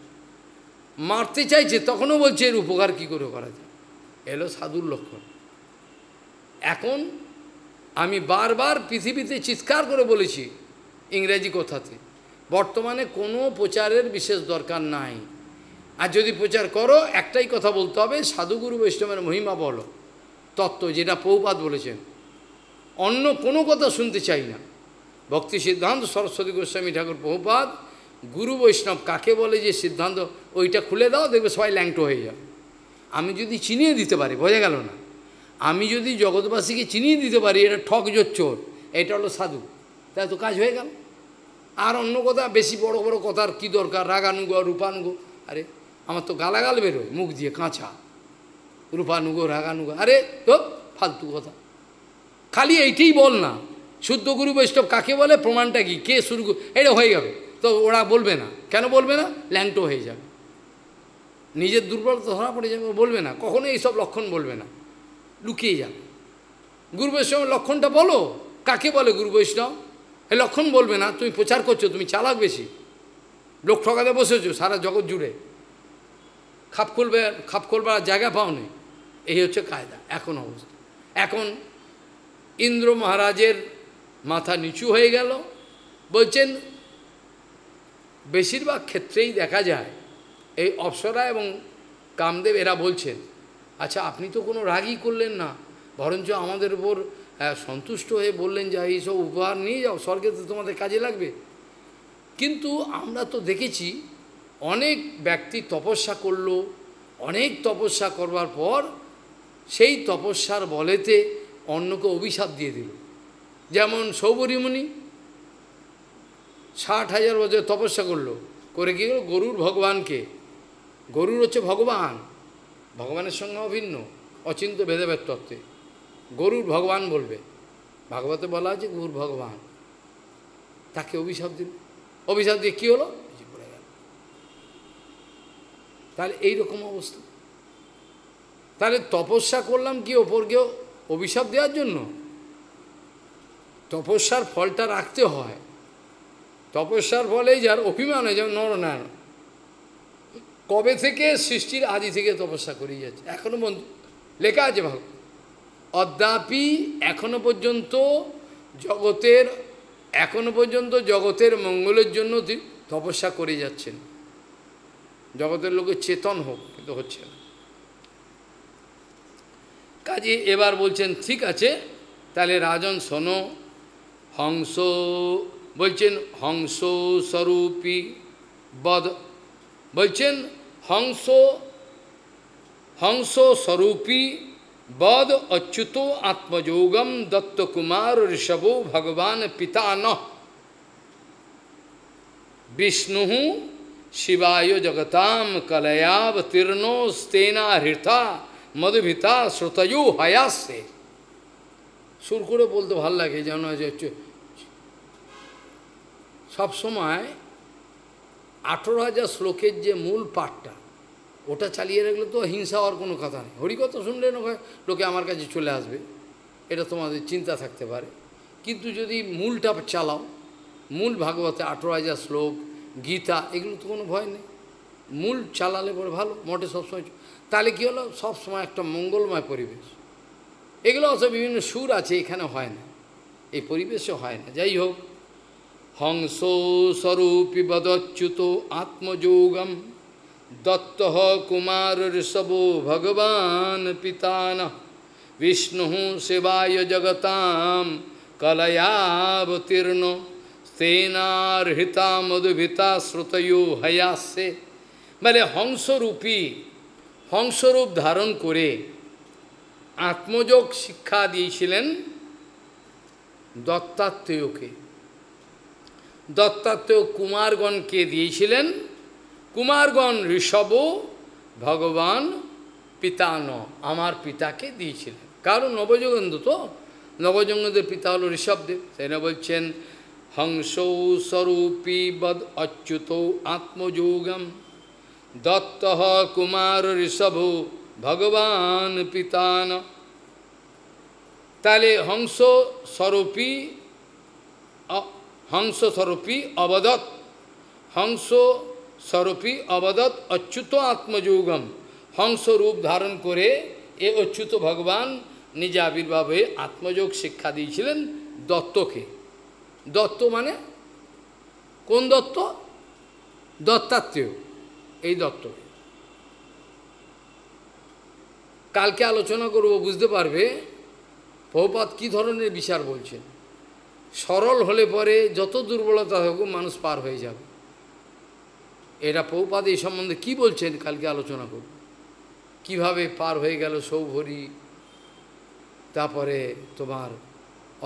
মারতে চাইছে তখনও বলছে এর উপকার কী করে করা যায় এলো সাধুর লক্ষণ এখন আমি বারবার পৃথিবীতে চিৎকার করে বলেছি ইংরেজি কথাতে বর্তমানে কোনো প্রচারের বিশেষ দরকার নাই আর যদি প্রচার করো একটাই কথা বলতে হবে সাধুগুরু বৈষ্ণবের মহিমা বলো তত্ত্ব যেটা পৌপাত বলেছেন অন্য কোনো কথা শুনতে চাই না ভক্তি সিদ্ধান্ত সরস্বতী গোস্বামী ঠাকুর পৌপাত গুরু বৈষ্ণব কাকে বলে যে সিদ্ধান্ত ওইটা খুলে দাও দেখবে সবাই ল্যাংটো হয়ে যাবে আমি যদি চিনিয়ে দিতে পারি বোঝা গেল না আমি যদি জগৎবাসীকে চিনিয়ে দিতে পারি এটা ঠক চোর এটা হলো সাধু তাই তো কাজ হয়ে গেল আর অন্য কথা বেশি বড় বড় কথার কি দরকার রাগানুগ রূপানুগ আরে আমার তো গালাগাল বেরোয় মুখ দিয়ে কাঁচা রূপানুগ রাগানুগ আরে তো ফালতু কথা খালি এইটাই বল না শুদ্ধ গুরু বৈষ্ণব কাকে বলে প্রমাণটা কি কে শুরু এটা হয়ে গেল তো ওরা বলবে না কেন বলবে না ল্যাংটো হয়ে যাবে নিজের দুর্বলতা ধরা পড়ে যাবে বলবে না কখনো এইসব লক্ষণ বলবে না লুকিয়ে যাবে গুরু বৈষ্ণব লক্ষণটা বলো কাকে বলে গুরু বৈষ্ণব এই লক্ষণ বলবে না তুমি প্রচার করছো তুমি চালাক বেশি লোক ঠকাতে বসেছো সারা জগৎ জুড়ে খাপ খুলবে খাপ খুলবার জায়গা পাওনি এই হচ্ছে কায়দা এখন অবস্থা এখন ইন্দ্র মহারাজের মাথা নিচু হয়ে গেল বলছেন বেশিরভাগ ক্ষেত্রেই দেখা যায় এই অপসরা এবং কামদেব এরা বলছেন আচ্ছা আপনি তো কোনো রাগই করলেন না বরঞ্চ আমাদের উপর সন্তুষ্ট হয়ে বললেন যে এইসব উপহার নিয়ে যাও স্বর্গে তো তোমাদের কাজে লাগবে কিন্তু আমরা তো দেখেছি অনেক ব্যক্তি তপস্যা করল অনেক তপস্যা করবার পর সেই তপস্যার বলেতে অন্যকে অভিশাপ দিয়ে দিল যেমন সৌবরীমণি ষাট হাজার বছর তপস্যা করলো করে কী হলো গরুর ভগবানকে গরুর হচ্ছে ভগবান ভগবানের সঙ্গে অভিন্ন অচিন্ত ভেদাভেদ তত্ত্বে গরুর ভগবান বলবে ভাগবতে বলা আছে গরুর ভগবান তাকে অভিশাপ দিল অভিশাপ দিয়ে কী হলো পড়ে গেল তাহলে এইরকম অবস্থা তাহলে তপস্যা করলাম কি ওপর ওপরকেও অভিশাপ দেওয়ার জন্য তপস্যার ফলটা রাখতে হয় তপস্যার ফলেই যার অভিমান হয়ে যেমন নরনারায়ণ কবে থেকে সৃষ্টির আদি থেকে তপস্যা করিয়ে যাচ্ছে এখনও লেখা আছে ভাগ অদ্যাপি এখনো পর্যন্ত জগতের এখনো পর্যন্ত জগতের মঙ্গলের জন্য তপস্যা করে যাচ্ছেন জগতের লোকে চেতন হোক কিন্তু হচ্ছে না কাজে এবার বলছেন ঠিক আছে তাহলে রাজন শোনো হংস বলছেন হংস স্বরূপী বধ বলছেন হংস হংস স্বরূপী বদ অচ্যুত আত্মযোগম দত্তকুমার ঋষভ ভগবান পিতা ন विष्णु शिवाय जगताम कलयाव तीर्णो स्तेना हृता मधुभिता श्रुतयु हयास्य সুর করে বলতে ভাল লাগে যেন সবসময় আঠেরো হাজার শ্লোকের যে মূল পাঠটা ওটা চালিয়ে রাখলে তো হিংসা হওয়ার কোনো কথা নেই হরিকথা শুনলে লোকে আমার কাছে চলে আসবে এটা তোমাদের চিন্তা থাকতে পারে কিন্তু যদি মূলটা চালাও মূল ভাগবতে আঠেরো হাজার শ্লোক গীতা এগুলো তো কোনো ভয় নেই মূল চালালে পরে ভালো মোটে সবসময় তাহলে কী হলো সবসময় একটা মঙ্গলময় পরিবেশ এগুলো অবশ্য বিভিন্ন সুর আছে এখানে হয় না এই পরিবেশে হয় না যাই হোক হংসো স্বরূপী বদচ্যুত আত্মযোগম দত্ত কুমার ঋষভ ভগবান পিতান বিষ্ণু শিবায় জগতাম কলয়াবতীর্ণ স্তেনার্হিতা মধুভিতা শ্রুতয়ো হয়াসে বলে হংসরূপী হংসরূপ ধারণ করে আত্মযোগ শিক্ষা দিয়েছিলেন দত্তাত্রেয়কে দত্তাত্ম কুমারগণকে দিয়েছিলেন কুমারগণ ঋষভ ভগবান পিতান আমার পিতাকে দিয়েছিলেন কারণ নবযোগেন্দু তো নবযোগেন্দ্রের পিতা হল ঋষভদেব সেটা বলছেন হংসৌ স্বরূপী বদ অচ্যুত আত্মযোগম দত্ত কুমার ঋষভ ভগবান পিতান তাহলে হংস স্বরূপী হংসস্বরূপী অবদত হংস স্বরূপী অবদত অচ্যুত আত্মযৌগম হংস রূপ ধারণ করে এ অচ্যুত ভগবান নিজ আবির্ভাবে আত্মযোগ শিক্ষা দিয়েছিলেন দত্তকে দত্ত মানে কোন দত্ত দত্তাত্মীয় এই দত্ত কালকে আলোচনা করব বুঝতে পারবে বহুপাত কী ধরনের বিচার বলছেন সরল হলে পরে যত দুর্বলতা থাকুক মানুষ পার হয়ে যাবে এটা পৌপাদ এই সম্বন্ধে কি বলছেন কালকে আলোচনা করব কিভাবে পার হয়ে গেল সৌভরি তারপরে তোমার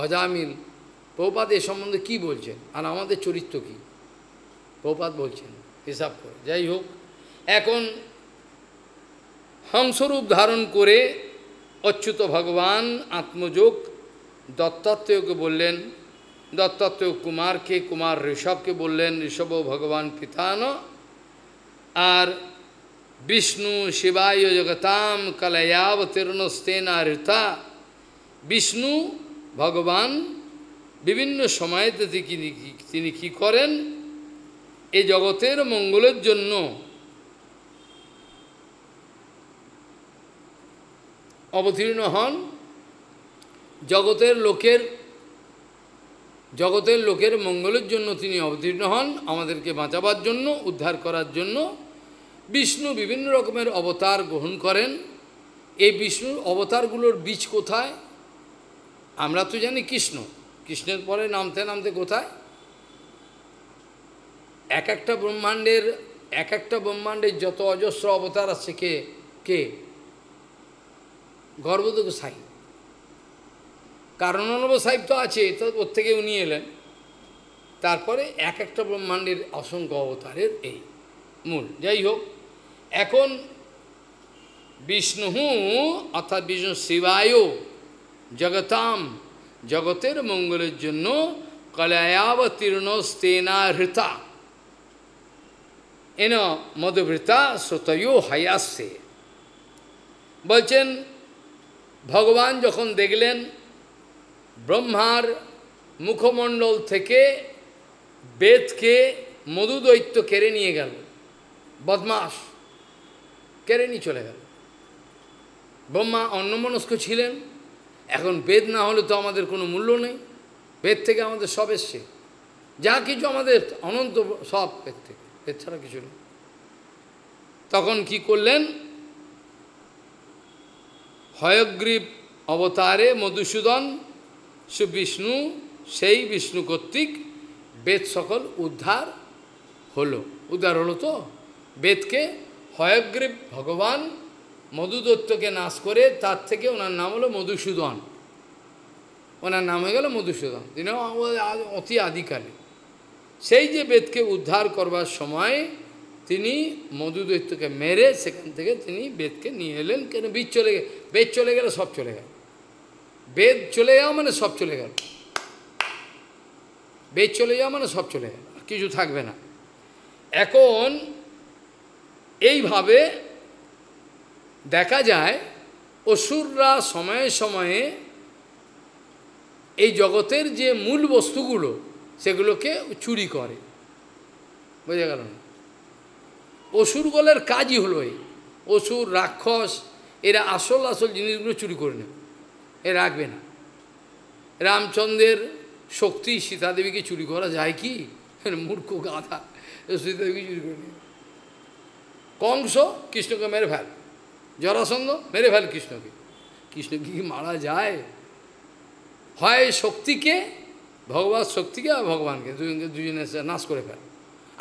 অজামিল পৌপাদ এ সম্বন্ধে কি বলছেন আর আমাদের চরিত্র কি পৌপাদ বলছেন হিসাব করে যাই হোক এখন হংসরূপ ধারণ করে অচ্যুত ভগবান আত্মযোগ দত্তাত্মকে বললেন দত্তত্ব কুমারকে কুমার ঋষভকে বললেন ঋষভ ভগবান পিতান আর বিষ্ণু শিবায় জগতাম কলয়াবতীর্ণ স্তেনা ঋতা বিষ্ণু ভগবান বিভিন্ন সময়তে তিনি তিনি কী করেন এ জগতের মঙ্গলের জন্য অবতীর্ণ হন জগতের লোকের জগতের লোকের মঙ্গলের জন্য তিনি অবতীর্ণ হন আমাদেরকে বাঁচাবার জন্য উদ্ধার করার জন্য বিষ্ণু বিভিন্ন রকমের অবতার গ্রহণ করেন এই বিষ্ণুর অবতারগুলোর বীজ কোথায় আমরা তো জানি কৃষ্ণ কৃষ্ণের পরে নামতে নামতে কোথায় এক একটা ব্রহ্মাণ্ডের এক একটা ব্রহ্মাণ্ডের যত অজস্র অবতার আছে কে কে গর্ভদক সাই কারণানব সাহেব তো আছে তো ওর থেকে উনি এলেন তারপরে এক একটা ব্রহ্মাণ্ডের অসংখ্য অবতারের এই মূল যাই হোক এখন বিষ্ণু অর্থাৎ বিষ্ণু শিবায় জগতাম জগতের মঙ্গলের জন্য কলায়াবতীর্ণ স্তেনা হৃতা এন মধুভৃতা শ্রোতয় হায়াসে বলছেন ভগবান যখন দেখলেন ব্রহ্মার মুখমণ্ডল থেকে বেদকে মধুদৈত্য কেড়ে নিয়ে গেল বদমাস কেড়ে নিয়ে চলে গেল ব্রহ্মা অন্নমনস্ক ছিলেন এখন বেদ না হলে তো আমাদের কোনো মূল্য নেই বেদ থেকে আমাদের সব এসছে যা কিছু আমাদের অনন্ত সব বেদ থেকে বেদ ছাড়া কিছু নেই তখন কি করলেন হয়গ্রীব অবতারে মধুসূদন সে বিষ্ণু সেই বিষ্ণু কর্তৃক বেদ সকল উদ্ধার হলো উদ্ধার হলো তো বেদকে হয়গ্রীব ভগবান মধুদত্তকে নাশ করে তার থেকে ওনার নাম হলো মধুসূদন ওনার নাম হয়ে গেল মধুসূদন তিনি অতি আদিকালে সেই যে বেদকে উদ্ধার করবার সময় তিনি মধুদত্তকে মেরে সেখান থেকে তিনি বেদকে নিয়ে এলেন কেন বীজ চলে বেদ চলে গেলে সব চলে গেল বেদ চলে যাওয়া মানে সব চলে গেল বেদ চলে যাওয়া মানে সব চলে গেল কিছু থাকবে না এখন এইভাবে দেখা যায় অসুররা সময়ে সময়ে এই জগতের যে মূল বস্তুগুলো সেগুলোকে চুরি করে বোঝা গেল না অসুরগলের কাজই হলো এই অসুর রাক্ষস এরা আসল আসল জিনিসগুলো চুরি করে নেয় এ রাখবে না রামচন্দ্রের শক্তি সীতাদেবীকে চুরি করা যায় কি মূর্খ গাঁধা সীতাদেবীকে চুরি করে নিয়ে কংস কৃষ্ণকে মেরে ফেল জরাসন্ধ মেরে ফেল কৃষ্ণকে কৃষ্ণ কি মারা যায় হয় শক্তিকে ভগবান শক্তিকে আর ভগবানকে দুজনকে দুজনে নাশ করে ফেল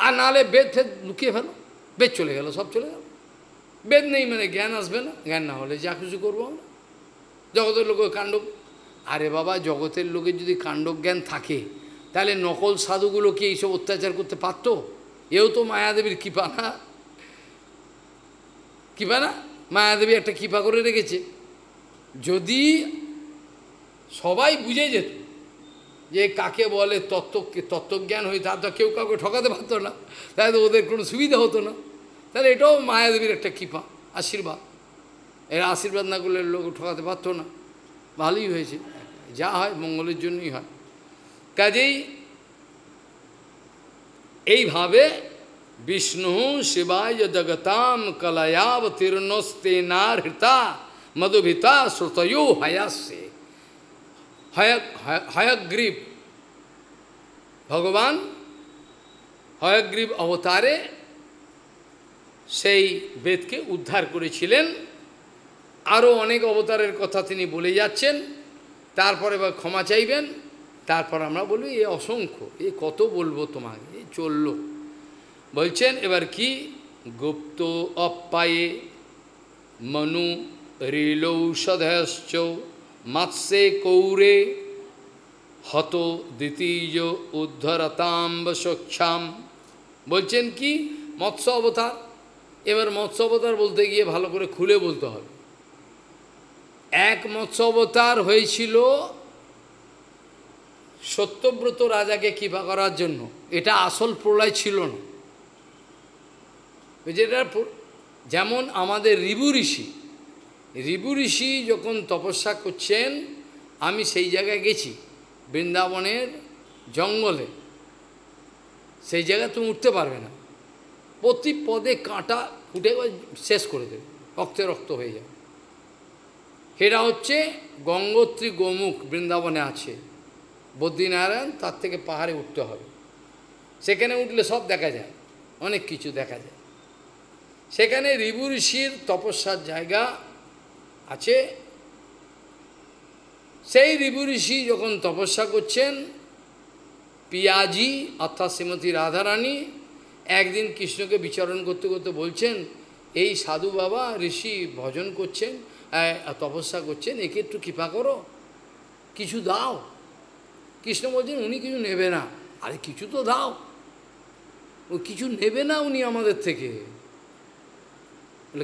আর নালে বেদ ফেদ লুকিয়ে ফেলো বেদ চলে গেল সব চলে গেল বেদ নেই মানে জ্ঞান আসবে না জ্ঞান না হলে যা কিছু করবো আমরা জগতের লোকের কাণ্ড আরে বাবা জগতের লোকের যদি কাণ্ডজ্ঞান থাকে তাহলে নকল সাধুগুলো কি এইসব অত্যাচার করতে পারতো এও তো মায়াদেবীর কৃপা না কৃপা না মায়াদেবী একটা কৃপা করে রেখেছে যদি সবাই বুঝে যেত যে কাকে বলে তত্ত্ব তত্ত্বজ্ঞান হয়ে তা তো কেউ কাউকে ঠকাতে পারতো না তাহলে তো ওদের কোনো সুবিধা হতো না তাহলে এটাও মায়াদেবীর একটা কৃপা আশীর্বাদ এর আশীর্বাদ না করলে লোক ঠকাতে পারতো না ভালোই হয়েছে যা হয় মঙ্গলের জন্যই হয় কাজেই এইভাবে বিষ্ণু শিবায় জগতাম কলায়াব তীর্ণস্তে হৃতা মধুভিতা শ্রুতয়ো হয়াস্যে হয়গ্রীব ভগবান হয়গ্রীব অবতারে সেই বেদকে উদ্ধার করেছিলেন আরও অনেক অবতারের কথা তিনি বলে যাচ্ছেন তারপরে বা ক্ষমা চাইবেন তারপর আমরা বলবো এ অসংখ্য এ কত বলবো তোমাকে এ চলল বলছেন এবার কি গুপ্ত অপ্পায়ে মনু রিলৌ মৎসে কৌরে হত দ্বিতীয় উদ্ধরতাম্ব সক্ষাম বলছেন কি মৎস্য অবতার এবার মৎস্য অবতার বলতে গিয়ে ভালো করে খুলে বলতে হবে এক মৎস্য অবতার হয়েছিল সত্যব্রত রাজাকে কৃপা করার জন্য এটা আসল প্রলয় ছিল না যেটা যেমন আমাদের রিবু ঋষি রিবু ঋষি যখন তপস্যা করছেন আমি সেই জায়গায় গেছি বৃন্দাবনের জঙ্গলে সেই জায়গায় তুমি উঠতে পারবে না প্রতি পদে কাঁটা ফুটে শেষ করে দেবে রক্তে রক্ত হয়ে যাবে সেটা হচ্ছে গঙ্গোত্রী গোমুখ বৃন্দাবনে আছে বদ্রীনারায়ণ তার থেকে পাহাড়ে উঠতে হবে সেখানে উঠলে সব দেখা যায় অনেক কিছু দেখা যায় সেখানে রিভু ঋষির তপস্যার জায়গা আছে সেই রিভু ঋষি যখন তপস্যা করছেন পিয়াজি অর্থাৎ শ্রীমতী রাধারানী একদিন কৃষ্ণকে বিচরণ করতে করতে বলছেন এই সাধু বাবা ঋষি ভজন করছেন তপস্যা করছেন একে একটু কৃপা করো কিছু দাও কৃষ্ণ বলছেন উনি কিছু নেবে না আরে কিছু তো দাও ও কিছু নেবে না উনি আমাদের থেকে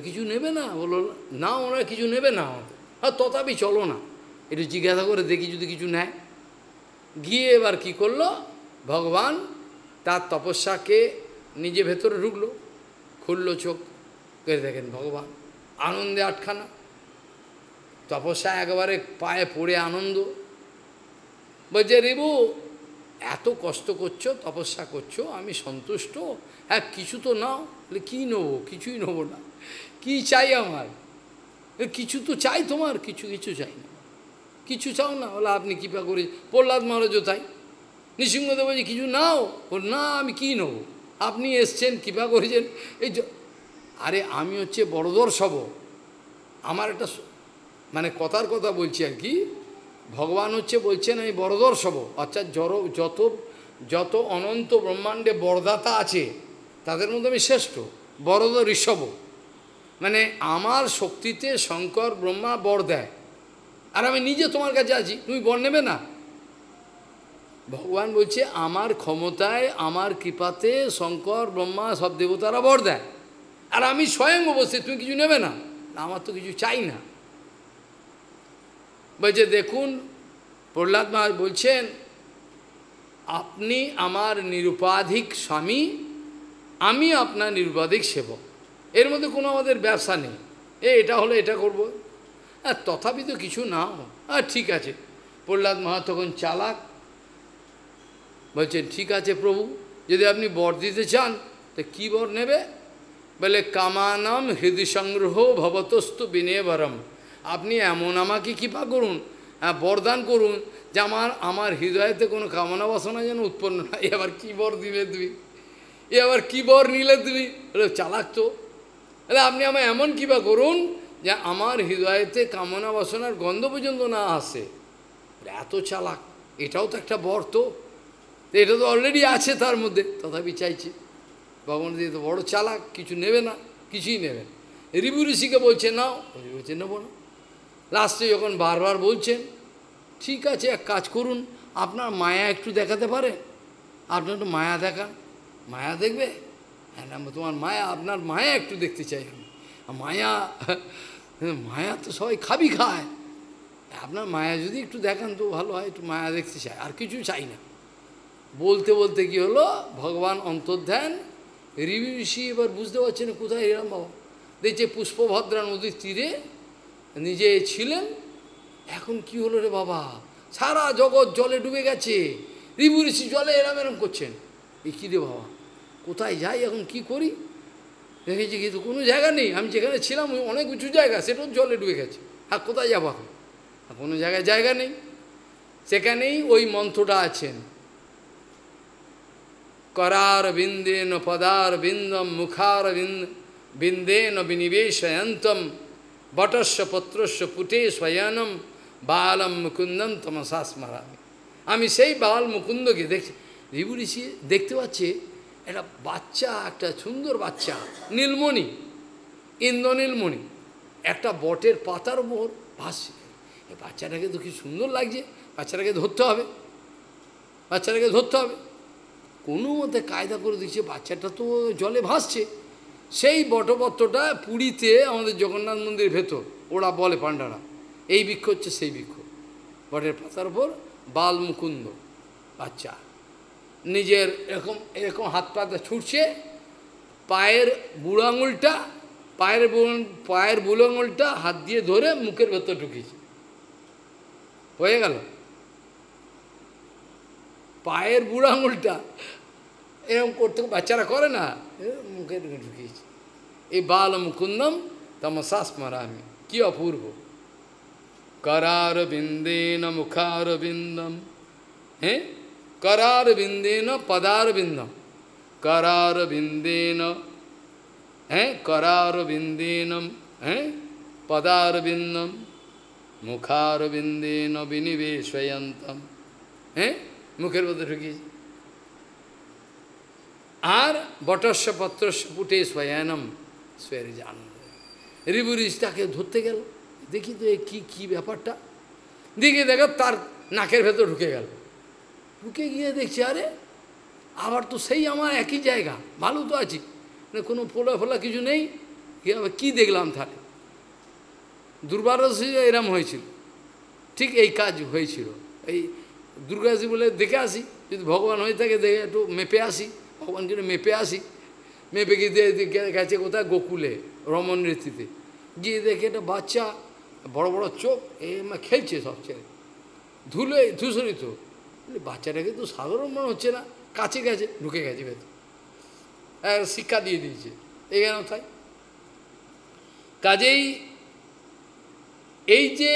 কিছু নেবে না বললো না ওরা কিছু নেবে না আমাদের আর তথাপি চলো না একটু জিজ্ঞাসা করে দেখি যদি কিছু নেয় গিয়ে এবার কি করলো ভগবান তার তপস্যাকে নিজে ভেতরে ঢুকলো খুললো চোখ করে দেখেন ভগবান আনন্দে আটখানা তপস্যা একেবারে পায়ে পড়ে আনন্দ বলছে রেবু এত কষ্ট করছো তপস্যা করছো আমি সন্তুষ্ট হ্যাঁ কিছু তো নাও বলে কী নেবো কিছুই নেবো না কি চাই আমার কিছু তো চাই তোমার কিছু কিছু চাই না কিছু চাও না বলে আপনি কৃপা করে প্রহ্লাদ মহারাজও তাই নৃসিংহদেব বলছে কিছু নাও ওর না আমি কী নেব আপনি এসছেন কৃপা করেছেন এই আরে আমি হচ্ছে সব আমার একটা মানে কথার কথা বলছি আর কি ভগবান হচ্ছে বলছেন আমি বরদর্শব অর্থাৎ জড় যত যত অনন্ত ব্রহ্মাণ্ডে বরদাতা আছে তাদের মধ্যে আমি শ্রেষ্ঠ বরদ ঋষভ মানে আমার শক্তিতে শঙ্কর ব্রহ্মা বর দেয় আর আমি নিজে তোমার কাছে আছি তুমি বর নেবে না ভগবান বলছে আমার ক্ষমতায় আমার কৃপাতে শঙ্কর ব্রহ্মা সব দেবতারা বর দেয় আর আমি স্বয়ং অবশ্যই তুমি কিছু নেবে না আমার তো কিছু চাই না বলছে দেখুন প্রহ্লাদ মহারাজ বলছেন আপনি আমার নিরুপাধিক স্বামী আমি আপনার নিরুপাধিক সেবক এর মধ্যে কোনো আমাদের ব্যবসা নেই এ এটা হলে এটা করব আর হ্যাঁ, তথাপি তো কিছু না আর ঠিক আছে প্রহ্লাদ মহা তখন চালাক বলছেন ঠিক আছে প্রভু যদি আপনি বর দিতে চান তা কী বর নেবে বলে কামানাম হৃদয় সংগ্রহ ভবতস্তু বিনেবরম আপনি এমন আমাকে কৃপা করুন হ্যাঁ বরদান করুন যে আমার আমার হৃদয়তে কোনো কামনা বাসনা যেন উৎপন্ন হয় এবার আবার কী বর দিলে তুমি এ আবার কী বর নিলে তুমি চালাক তো তাহলে আপনি আমার এমন কৃপা করুন যে আমার হৃদয়তে কামনা বাসনার গন্ধ পর্যন্ত না আসে এত চালাক এটাও তো একটা বর তো এটা তো অলরেডি আছে তার মধ্যে তথাপি চাইছে ভগবান দিয়ে তো বড় চালাক কিছু নেবে না কিছুই নেবে রিবু ঋষিকে বলছে নাও বলছে নেবো না লাস্টে যখন বারবার বলছেন ঠিক আছে এক কাজ করুন আপনার মায়া একটু দেখাতে পারে আপনার একটু মায়া দেখা মায়া দেখবে হ্যাঁ তোমার মায়া আপনার মায়া একটু দেখতে চাই আমি মায়া মায়া তো সবাই খাবি খায় আপনার মায়া যদি একটু দেখান তো ভালো হয় একটু মায়া দেখতে চাই আর কিছু চাই না বলতে বলতে কি হলো ভগবান অন্তর্ধ্যান ঋষি এবার বুঝতে পারছে না কোথায় এরম বাবা দেখছে পুষ্পভদ্রা নদীর তীরে নিজে ছিলেন এখন কি হলো রে বাবা সারা জগৎ জলে ডুবে গেছে রিবু ঋষি জলে এরম এরম করছেন এ কী রে বাবা কোথায় যাই এখন কি করি দেখেছি কিন্তু কোনো জায়গা নেই আমি যেখানে ছিলাম অনেক উঁচু জায়গা সেটাও জলে ডুবে গেছে আর কোথায় যাবো এখন আর কোনো জায়গায় জায়গা নেই সেখানেই ওই মন্ত্রটা আছেন করার বিন্দেন পদার বিন্দম মুখার বিন্দেন বিনিবেশ অন্তম বটস্য পত্রস্য পুটে স্বয়ানম বালম মুকুন্দম তমসা স্মারামি আমি সেই বাল মুকুন্দকে দেখছি রিবু ঋষি দেখতে পাচ্ছে একটা বাচ্চা একটা সুন্দর বাচ্চা নীলমণি ইন্দ্রনীলমণি একটা বটের পাতার উপর ভাসছে এই বাচ্চাটাকে তো কি সুন্দর লাগছে বাচ্চাটাকে ধরতে হবে বাচ্চাটাকে ধরতে হবে কোনো মতে কায়দা করে দিচ্ছে বাচ্চাটা তো জলে ভাসছে সেই বটপত্রটা পুরীতে আমাদের জগন্নাথ মন্দির ভেতর ওরা বলে পাণ্ডারা এই বৃক্ষ হচ্ছে সেই বৃক্ষ বটের পাতার ওপর বালমুকুন্দ বাচ্চা নিজের এরকম এরকম হাত পাতা ছুটছে পায়ের বুড়ো আঙুলটা পায়ের পায়ের বুড়ো আঙুলটা হাত দিয়ে ধরে মুখের ভেতর ঢুকিয়েছে হয়ে গেল পায়ের বুড়ো আঙুলটা এরকম করতে বাচ্চারা করে না মুখে ঢুকে ঢুকিয়েছি এই বাল মুকুন্দম তমসা স্মরামি কি অপূর্ব করার বিন্দে ন মুখার বিন্দম হ্যাঁ করার বিন্দে ন পদার বিন্দম করার বিন্দে ন হ্যাঁ করার বিন্দে বিন্দেনম হ্যাঁ পদার বিন্দম মুখার বিন্দেন বিনিবেশয়ন্তম হ্যাঁ মুখের মধ্যে ঢুকিয়েছি আর বটস্য পত্রস্য পুটে স্বয়ানম স্বয়ারি জান রিবুরিজ তাকে ধরতে গেল দেখি তো কি কি ব্যাপারটা দেখি দেখো তার নাকের ভেতর ঢুকে গেল ঢুকে গিয়ে দেখছি আরে আবার তো সেই আমার একই জায়গা ভালো তো আছি না কোনো ফোলা ফোলা কিছু নেই কি দেখলাম তাহলে দুর্বারস এরম হয়েছিল ঠিক এই কাজ হয়েছিল এই দুর্গাজি বলে দেখে আসি যদি ভগবান হয়ে থাকে দেখে একটু মেপে আসি কিন্তু মেপে আসি মেপে গিয়ে গেছে কোথায় গোকুলে রমণ রীতিতে গিয়ে দেখে একটা বাচ্চা বড় বড় চোখ এ খেলছে সব ছেলে ধুলে ধূসরিত বাচ্চাটাকে তো সাধারণ মনে হচ্ছে না কাছে গেছে ঢুকে গেছে ভেতর হ্যাঁ, শিক্ষা দিয়ে দিয়েছে এখানে তাই কাজেই এই যে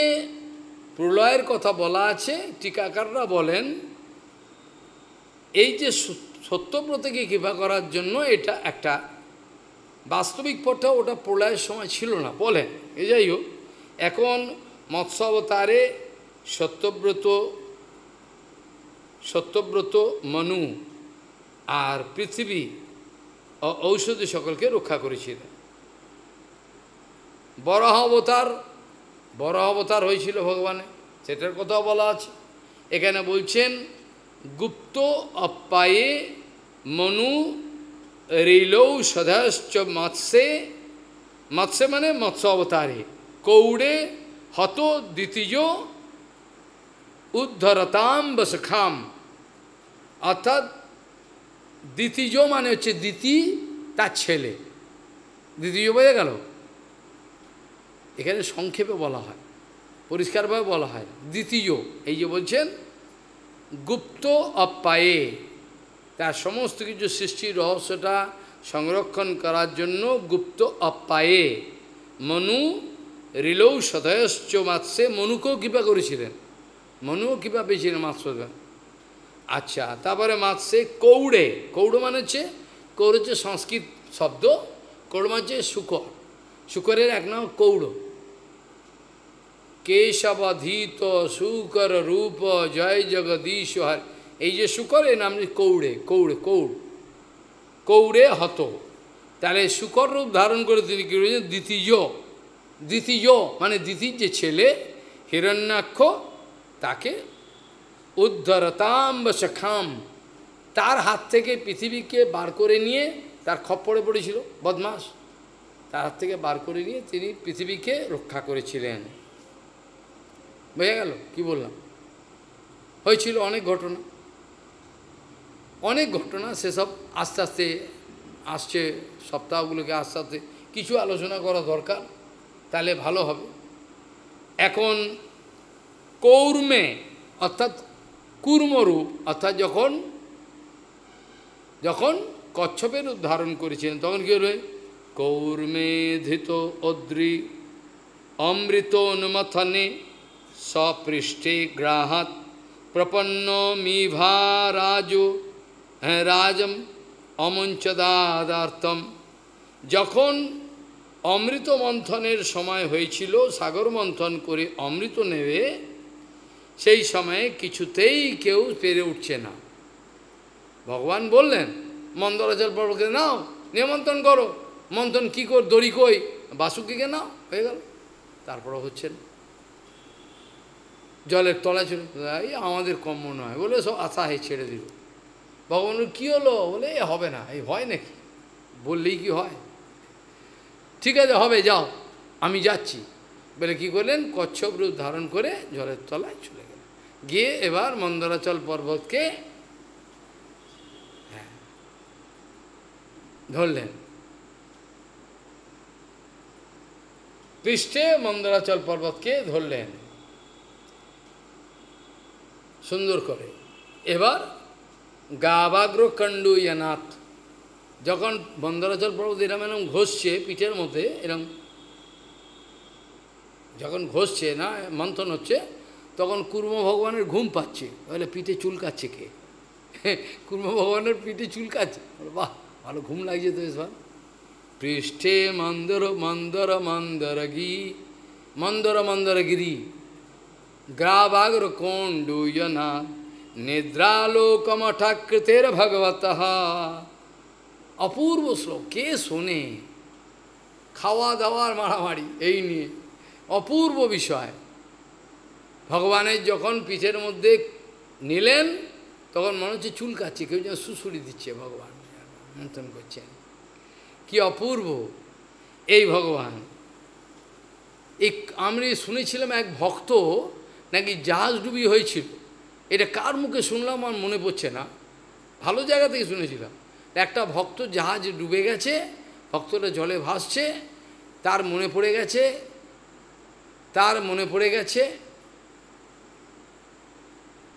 প্রলয়ের কথা বলা আছে টিকাকাররা বলেন এই যে সত্যব্রতকে কৃপা করার জন্য এটা একটা বাস্তবিক পথে ওটা প্রলয়ের সময় ছিল না বলে এ যাই হোক এখন মৎস্য অবতারে সত্যব্রত সত্যব্রত মনু আর পৃথিবী ঔষধি সকলকে রক্ষা করেছিলেন বরাহ অবতার বরাহ অবতার হয়েছিল ভগবানে সেটার কথাও বলা আছে এখানে বলছেন গুপ্ত অপ্পায়ে মনু রেলৌ সদাশ্চ মৎস্যে মৎস্যে মানে মৎস্য অবতারে কৌড়ে হত দ্বিতীয় উদ্ধরতাম বসখাম অর্থাৎ দ্বিতীয় মানে হচ্ছে দ্বিতি তার ছেলে দ্বিতীয় বোঝা গেল এখানে সংক্ষেপে বলা হয় পরিষ্কারভাবে বলা হয় দ্বিতীয় এই যে বলছেন গুপ্ত অপ্পায়ে তার সমস্ত কিছু সৃষ্টির রহস্যটা সংরক্ষণ করার জন্য গুপ্ত অপ্পায়ে মনু রিলৌ সদয়শ্চ মাৎসে মনুকেও কৃপা করেছিলেন মনুও কৃপা পেয়েছিলেন মাৎস্যদান আচ্ছা তারপরে মাৎসে কৌড়ে কৌড় মানে হচ্ছে কৌড় হচ্ছে সংস্কৃত শব্দ কৌড় মানে হচ্ছে শুকর শুকরের এক নাম কৌড় কেশবাধীত শুকর রূপ জয় জগদীশ এই যে শুকরের নাম কৌড়ে কৌড়ে কৌড় কৌড়ে হত তাহলে শুকর রূপ ধারণ করে তিনি কি বলছেন দ্বিতীয় দ্বিতীয় মানে দ্বিতীয় যে ছেলে হিরণ্যাক্ষ তাকে উদ্ধরতাম সখাম তার হাত থেকে পৃথিবীকে বার করে নিয়ে তার খপ্পড়ে পড়েছিল বদমাস তার হাত থেকে বার করে নিয়ে তিনি পৃথিবীকে রক্ষা করেছিলেন বোঝা গেল কি বললাম হয়েছিল অনেক ঘটনা অনেক ঘটনা সেসব আস্তে আস্তে আসছে সপ্তাহগুলোকে আস্তে আস্তে কিছু আলোচনা করা দরকার তাহলে ভালো হবে এখন কৌর্মে অর্থাৎ কুর্মরূপ অর্থাৎ যখন যখন কচ্ছপের উদ্ধারণ ধারণ করেছিলেন তখন কী হলো কৌর্মে ধৃত অদ্রি অমৃত অনুমথনে সপৃষ্ঠে গ্রাহাত প্রপন্ন मीभा राजो রাজম অমঞ্চদাদার্থম যখন অমৃত মন্থনের সময় হয়েছিল সাগর মন্থন করে অমৃত নেবে সেই সময়ে কিছুতেই কেউ পেরে উঠছে না ভগবান বললেন মন্দরাচল পর্বকে নাও নিমন্ত্রণ করো মন্থন কী কর দড়ি কই বাসুকিকে নাও হয়ে গেল তারপরে হচ্ছে না জলের তলায় ছিল এই আমাদের মনে নয় বলে সব আশা হয়ে ছেড়ে দিল ভগবান কী হলো বলে এ হবে না এই হয় নাকি বললেই কি হয় ঠিক আছে হবে যাও আমি যাচ্ছি বলে কি করলেন কচ্ছপ রূপ ধারণ করে জলের তলায় চলে গেলেন গিয়ে এবার মন্দরাচল হ্যাঁ, পর্বতকে ধরলেন পৃষ্ঠে মন্দরাচল পর্বতকে ধরলেন সুন্দর করে এবার গাবাগ্র কাণ্ডু ইয়ানাথ যখন বন্দরাচল পর্বত এরম এরম ঘষছে পিঠের মধ্যে এরম যখন ঘষছে না মন্থন হচ্ছে তখন কুর্ম ভগবানের ঘুম পাচ্ছে তাহলে পিঠে চুলকাচ্ছে কে কুর্ম ভগবানের পিঠে চুলকাচ্ছে বাহ ভালো ঘুম লাগছে তো এসব পৃষ্ঠে মন্দর মন্দর মন্দর গি মন্দর মন্দর গিরি ग्रावाग्रकोण्डूयना निद्रालोकमठाकृतेर ভগবত অপূর্ব শ্লোক কে শোনে খাওয়া দাওয়ার মারামারি এই নিয়ে অপূর্ব বিষয় ভগবানের যখন পিঠের মধ্যে নিলেন তখন মনে হচ্ছে চুলকাচ্ছে কেউ যেন সুসুরি দিচ্ছে ভগবান মন্থন করছেন কি অপূর্ব এই ভগবান এক আমি শুনেছিলাম এক ভক্ত নাকি জাহাজ ডুবি হয়েছিল এটা কার মুখে শুনলাম আমার মনে পড়ছে না ভালো জায়গা থেকে শুনেছিলাম একটা ভক্ত জাহাজ ডুবে গেছে ভক্তটা জলে ভাসছে তার মনে পড়ে গেছে তার মনে পড়ে গেছে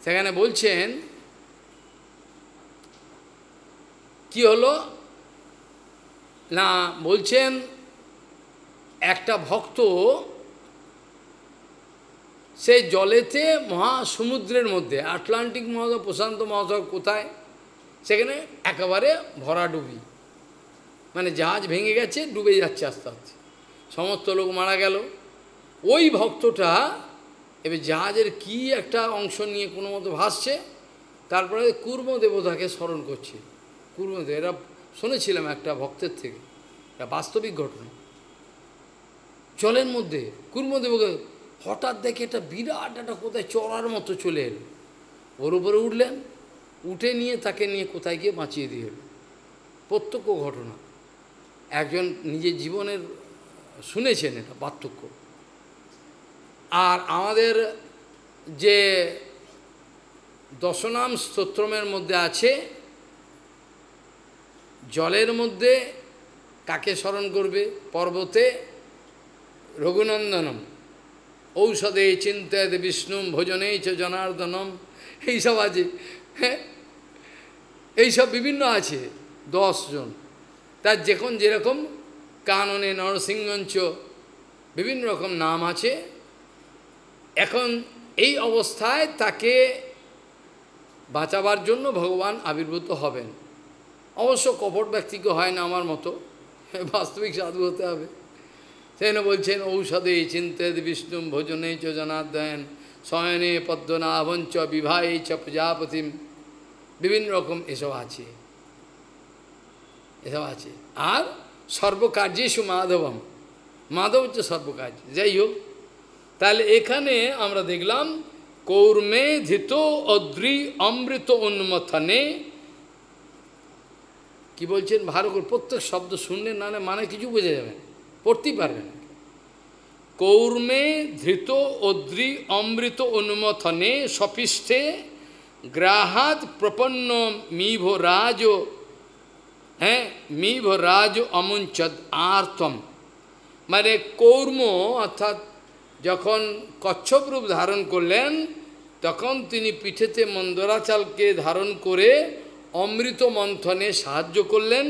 সেখানে বলছেন কি হলো না বলছেন একটা ভক্ত সেই জলেতে মহাসমুদ্রের মধ্যে আটলান্টিক মহাসাগর প্রশান্ত মহাসাগর কোথায় সেখানে একেবারে ভরা ডুবি মানে জাহাজ ভেঙে গেছে ডুবে যাচ্ছে আস্তে আস্তে সমস্ত লোক মারা গেল ওই ভক্তটা এবার জাহাজের কি একটা অংশ নিয়ে কোনো মতো ভাসছে তারপরে কুর্ম দেবতাকে স্মরণ করছে কুর্মদেব এরা শুনেছিলাম একটা ভক্তের থেকে এটা বাস্তবিক ঘটনা জলের মধ্যে কুর্মদেবকে হঠাৎ দেখে একটা বিরাট একটা কোথায় চড়ার মতো চলে এলো ওর উপরে উঠলেন উঠে নিয়ে তাকে নিয়ে কোথায় গিয়ে বাঁচিয়ে দিয়ে এলো প্রত্যক্ষ ঘটনা একজন নিজের জীবনের শুনেছেন এটা পার্থক্য আর আমাদের যে দশনাম স্তোত্রমের মধ্যে আছে জলের মধ্যে কাকে স্মরণ করবে পর্বতে রঘুনন্দনম ঔষধে চিন্তায় বিষ্ণুম ভোজনে চ জনার্দনম এইসব আছে হ্যাঁ এইসব বিভিন্ন আছে দশজন তার যখন যেরকম কাননে নরসিংহঞ্চ বিভিন্ন রকম নাম আছে এখন এই অবস্থায় তাকে বাঁচাবার জন্য ভগবান আবির্ভূত হবেন অবশ্য কপট ব্যক্তিকে হয় না আমার মতো হ্যাঁ, বাস্তবিক সাধু হতে হবে সেন বলছেন ঔষধে চিন্তে বিষ্ণু ভোজনে চ জনার্দয়ন শয়নে পদ্মনাভঞ্চ বিবাহে চ প্রজাপতি বিভিন্ন রকম এসব আছে এসব আছে আর সর্বকার্যেশু মাধবম মাধব হচ্ছে সর্বকার্য যাই হোক তাহলে এখানে আমরা দেখলাম কৌর্মে ধৃত অদ্রি অমৃত উন্মথনে কি বলছেন ভারতের প্রত্যেক শব্দ শুনলে না মানে কিছু বোঝা যাবে না করতেই পারবে না কৌর্মে ধৃত অদ্রি অমৃত অনুমথনে সপিষ্ঠে গ্রাহাত প্রপন্ন মিভ রাজ হ্যাঁ মিভ রাজ অমুঞ্চদ আর্তম মানে কৌর্ম অর্থাৎ যখন কচ্ছপ রূপ ধারণ করলেন তখন তিনি পিঠেতে মন্দরাচালকে ধারণ করে অমৃত মন্থনে সাহায্য করলেন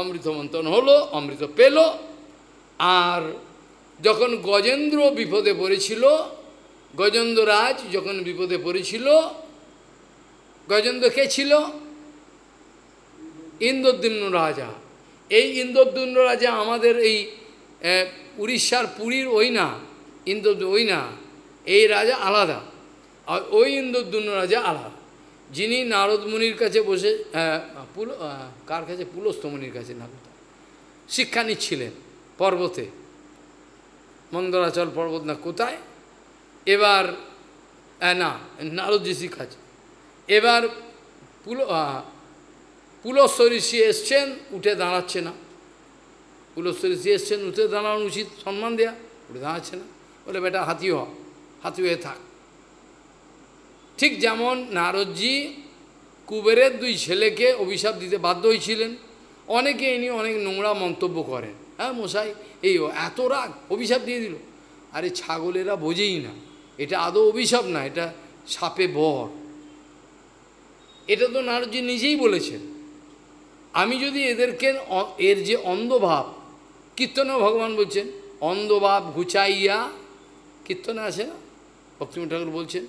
অমৃত মন্থন হলো অমৃত পেল আর যখন গজেন্দ্র বিপদে পড়েছিল রাজ যখন বিপদে পড়েছিল গজেন্দ্র কে ছিল ইন্দ্রদ্যুম্ন রাজা এই ইন্দ্রদ্যুম্ন রাজা আমাদের এই উড়িষ্যার পুরীর ওই না ইন্দ্র ওই না এই রাজা আলাদা আর ওই ইন্দ্রদ্যুম্ন রাজা আলাদা যিনি নারদমণির কাছে বসে পুল কার কাছে পুলস্তমনির কাছে নারদ শিক্ষা নিচ্ছিলেন পর্বতে মন্দরাচল পর্বত না কোথায় এবার না নারদজি শিখাচ্ছে এবার পুল পুলস্বরীষি এসছেন উঠে দাঁড়াচ্ছে না পুলস্বরীষি এসছেন উঠে দাঁড়ানো উচিত সম্মান দেয়া উঠে দাঁড়াচ্ছে না বলে বেটা হাতি হ হাতি হয়ে থাক ঠিক যেমন নারদজি কুবেরের দুই ছেলেকে অভিশাপ দিতে বাধ্য হয়েছিলেন অনেকে ইনি অনেক নোংরা মন্তব্য করেন হ্যাঁ মশাই এই এত রাগ অভিশাপ দিয়ে দিল আরে ছাগলেরা বোঝেই না এটা আদৌ অভিশাপ না এটা সাপে বর এটা তো নারজি নিজেই বলেছেন আমি যদি এদেরকে এর যে অন্ধভাব কীর্তন ভগবান বলছেন অন্ধভাব ঘুচাইয়া কীর্তনে আছে না ভক্তিম ঠাকুর বলছেন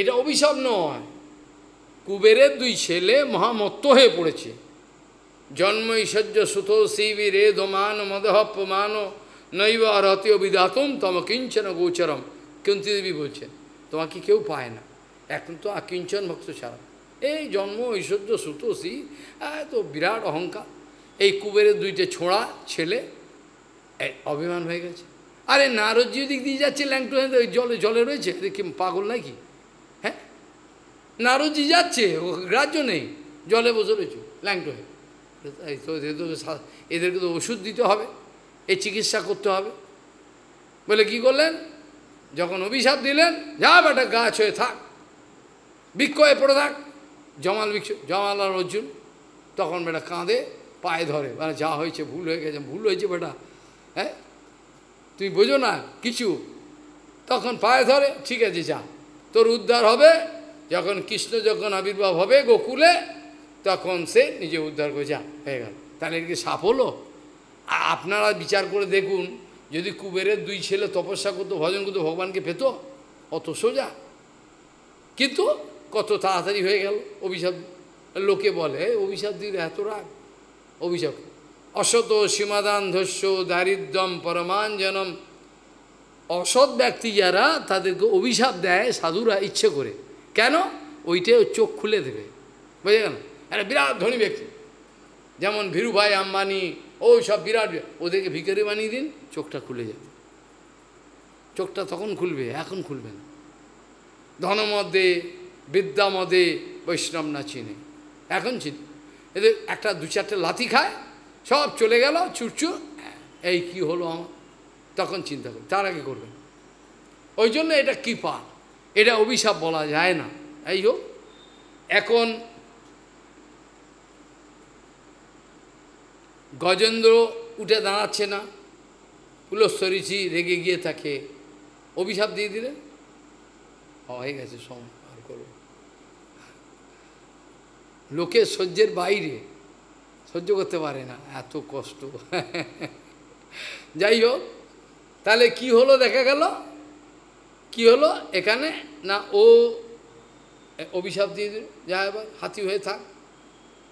এটা অভিশাপ নয় কুবেরের দুই ছেলে মহামত্ত হয়ে পড়েছে জন্ম ঐশ্বর্য সুত শিবি রেধমান মদহপমান নৈব আরহতি অবিদাতম তম কিঞ্চন গোচরম দেবী বলছেন তোমাকে কেউ পায় না এখন তো আকিঞ্চন ভক্ত ছাড়া এই জন্ম ঐশ্বর্য সুতোষী তো বিরাট অহংকার এই কুবেরের দুইটা ছোঁড়া ছেলে অভিমান হয়ে গেছে আরে নারজ্জি দিক দিয়ে যাচ্ছে ল্যাংটু ওই জলে জলে রয়েছে কি পাগল নাকি হ্যাঁ নারজ্জি যাচ্ছে ও গ্রাহ্য নেই জলে বসে রয়েছে ল্যাংটু হয়ে তো এদেরকে তো ওষুধ দিতে হবে এই চিকিৎসা করতে হবে বলে কি করলেন যখন অভিশাপ দিলেন যা বেটা গাছ হয়ে থাক বৃক্ষ হয়ে পড়ে থাক জমাল বৃক্ষ জমাল আর অর্জুন তখন বেটা কাঁদে পায়ে ধরে মানে যা হয়েছে ভুল হয়ে গেছে ভুল হয়েছে বেটা হ্যাঁ তুমি বোঝো না কিছু তখন পায়ে ধরে ঠিক আছে যা তোর উদ্ধার হবে যখন কৃষ্ণ যখন আবির্ভাব হবে গোকুলে তখন সে নিজে উদ্ধার করে যা হয়ে গেল তাহলে কি সাফল্য হলো আপনারা বিচার করে দেখুন যদি কুবেরের দুই ছেলে তপস্যা করতো ভজন করতো ভগবানকে পেত অত সোজা কিন্তু কত তাড়াতাড়ি হয়ে গেল অভিশাপ লোকে বলে অভিশাপ দিদি এত রাগ অভিশাপ অসত সীমাদান ধস্য দারিদ্রম জনম অসৎ ব্যক্তি যারা তাদেরকে অভিশাপ দেয় সাধুরা ইচ্ছে করে কেন ওইটাই চোখ খুলে দেবে বুঝে গেল একটা বিরাট ধনী ব্যক্তি যেমন ভীরুভাই আম্বানি ওই সব বিরাট ওদেরকে ভিকারি বানিয়ে দিন চোখটা খুলে যাবে চোখটা তখন খুলবে এখন খুলবে না ধনমদে বিদ্যামদে বৈষ্ণব না চিনে এখন চিনি এদের একটা দু চারটে লাথি খায় সব চলে গেল চুরচুর এই কি হলো আমার তখন চিন্তা করবে তার আগে করবে ওই জন্য এটা কৃপা এটা অভিশাপ বলা যায় না এই হোক এখন গজেন্দ্র উঠে দাঁড়াচ্ছে না কুলস্বরীচি রেগে গিয়ে থাকে অভিশাপ দিয়ে দিলেন হ্যাঁ, হয়ে গেছে সম করো লোকে সহ্যের বাইরে সহ্য করতে পারে না এত কষ্ট যাই হোক তাহলে কি হলো দেখা গেল কি হলো এখানে না ও অভিশাপ দিয়ে দিল যা এবার হাতি হয়ে থাক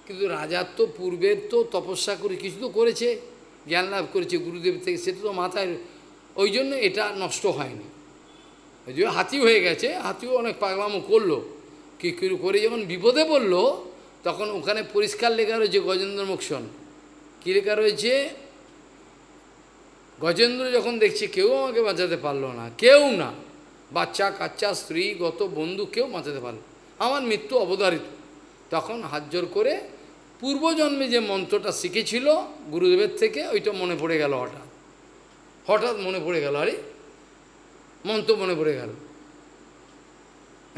কিন্তু রাজার তো পূর্বের তো তপস্যা করে কিছু তো করেছে জ্ঞান লাভ করেছে গুরুদেব থেকে সেটা তো মাথায় ওই জন্য এটা নষ্ট হয়নি ওই জন্য হাতি হয়ে গেছে হাতিও অনেক পাগলামো করলো কি করে যখন বিপদে পড়লো তখন ওখানে পরিষ্কার লেখা রয়েছে গজেন্দ্র মুখসন কী লেখা রয়েছে গজেন্দ্র যখন দেখছে কেউ আমাকে বাঁচাতে পারলো না কেউ না বাচ্চা কাচ্চা স্ত্রী গত বন্ধু কেউ বাঁচাতে পারলো আমার মৃত্যু অবধারিত তখন হাত জোর করে পূর্বজন্মে যে মন্ত্রটা শিখেছিল গুরুদেবের থেকে ওইটা মনে পড়ে গেল হঠাৎ হঠাৎ মনে পড়ে গেল আরে মন্ত্র মনে পড়ে গেল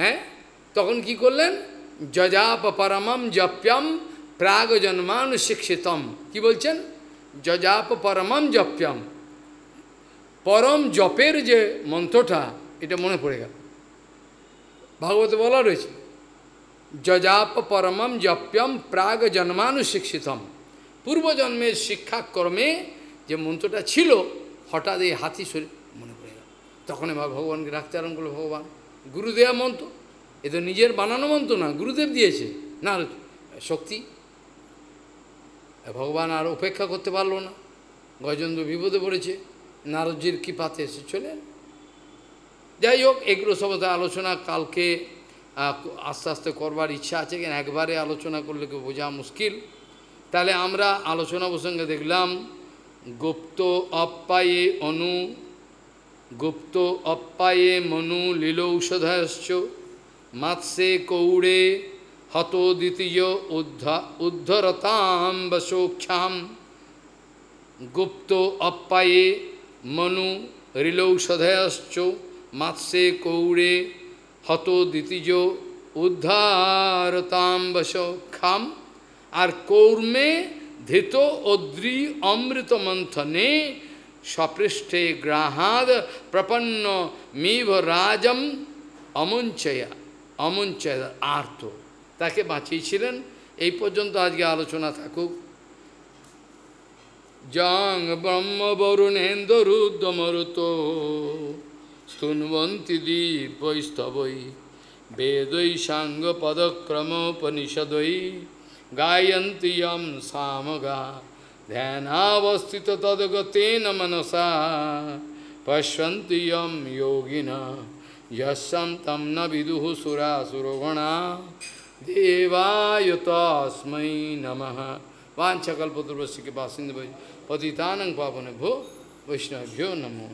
হ্যাঁ তখন কি করলেন যজাপ পরমম জপ্যম প্রাগ জন্মানু শিক্ষিতম কি বলছেন যজাপ পরমম জপ্যম পরম জপের যে মন্ত্রটা এটা মনে পড়ে গেল ভাগবত বলা রয়েছে যজাপ পরমম জপ্যম প্রাগ জন্মানু শিক্ষিতম পূর্বজন্মের শিক্ষাক্রমে যে মন্ত্রটা ছিল হঠাৎ এই হাতি শরীর মনে পড়ে গেল তখন এবার ভগবানকে রাখতে আরম্ভ করলো ভগবান গুরুদেয়া মন্ত্র এ তো নিজের বানানো মন্ত্র না গুরুদেব দিয়েছে না শক্তি ভগবান আর উপেক্ষা করতে পারল না গজেন্দ্র বিপদে পড়েছে নারদজির কৃপাতে এসে চলে যাই হোক এগুলো সবতে আলোচনা কালকে আস্তে আস্তে করবার ইচ্ছা আছে কেন একবারে আলোচনা করলে কেউ বোঝা মুশকিল তাহলে আমরা আলোচনা প্রসঙ্গে দেখলাম গুপ্ত অপ্পায়ে অনু গুপ্ত অপ্পায়ে মনু লীল ঔষধায়শ্চ মাৎসে কৌড়ে হত দ্বিতীয় উদ্ধা উদ্ধরতাম বসোক্ষাম গুপ্ত অপ্পায়ে মনু রিলৌষধয়শ্চ মাৎসে কৌড়ে হত দ্বিতীজ উদ্ধারতাম্বস খাম আর কৌর্মে ধৃত অদ্রি অমৃত মন্থনে সপৃষ্ঠে গ্রাহাদ প্রপন্ন মিভ রাজম অমুঞ্চয়া অমুঞ্চয়া আর্ত তাকে বাঁচিয়েছিলেন এই পর্যন্ত আজকে আলোচনা থাকুক জং ব্রহ্ম বরুণেন্দ্র রুদ্রমরুত स्तुन्वन्ति दीपैस्तवै वेदै साङ्गपदक्रमोपनिषदै गायन्ति यं सामगा ध्यानावस्थित तद्गतेन मनसा पश्यन्ति यं योगिन यस्यं तं न विदुः सुरासुरगणा देवाय तस्मै नमः वाञ्छकल्पतुर्वस्य कृपा सिन्धु पतितानं पापनेभ्यो वैष्णवभ्यो नमो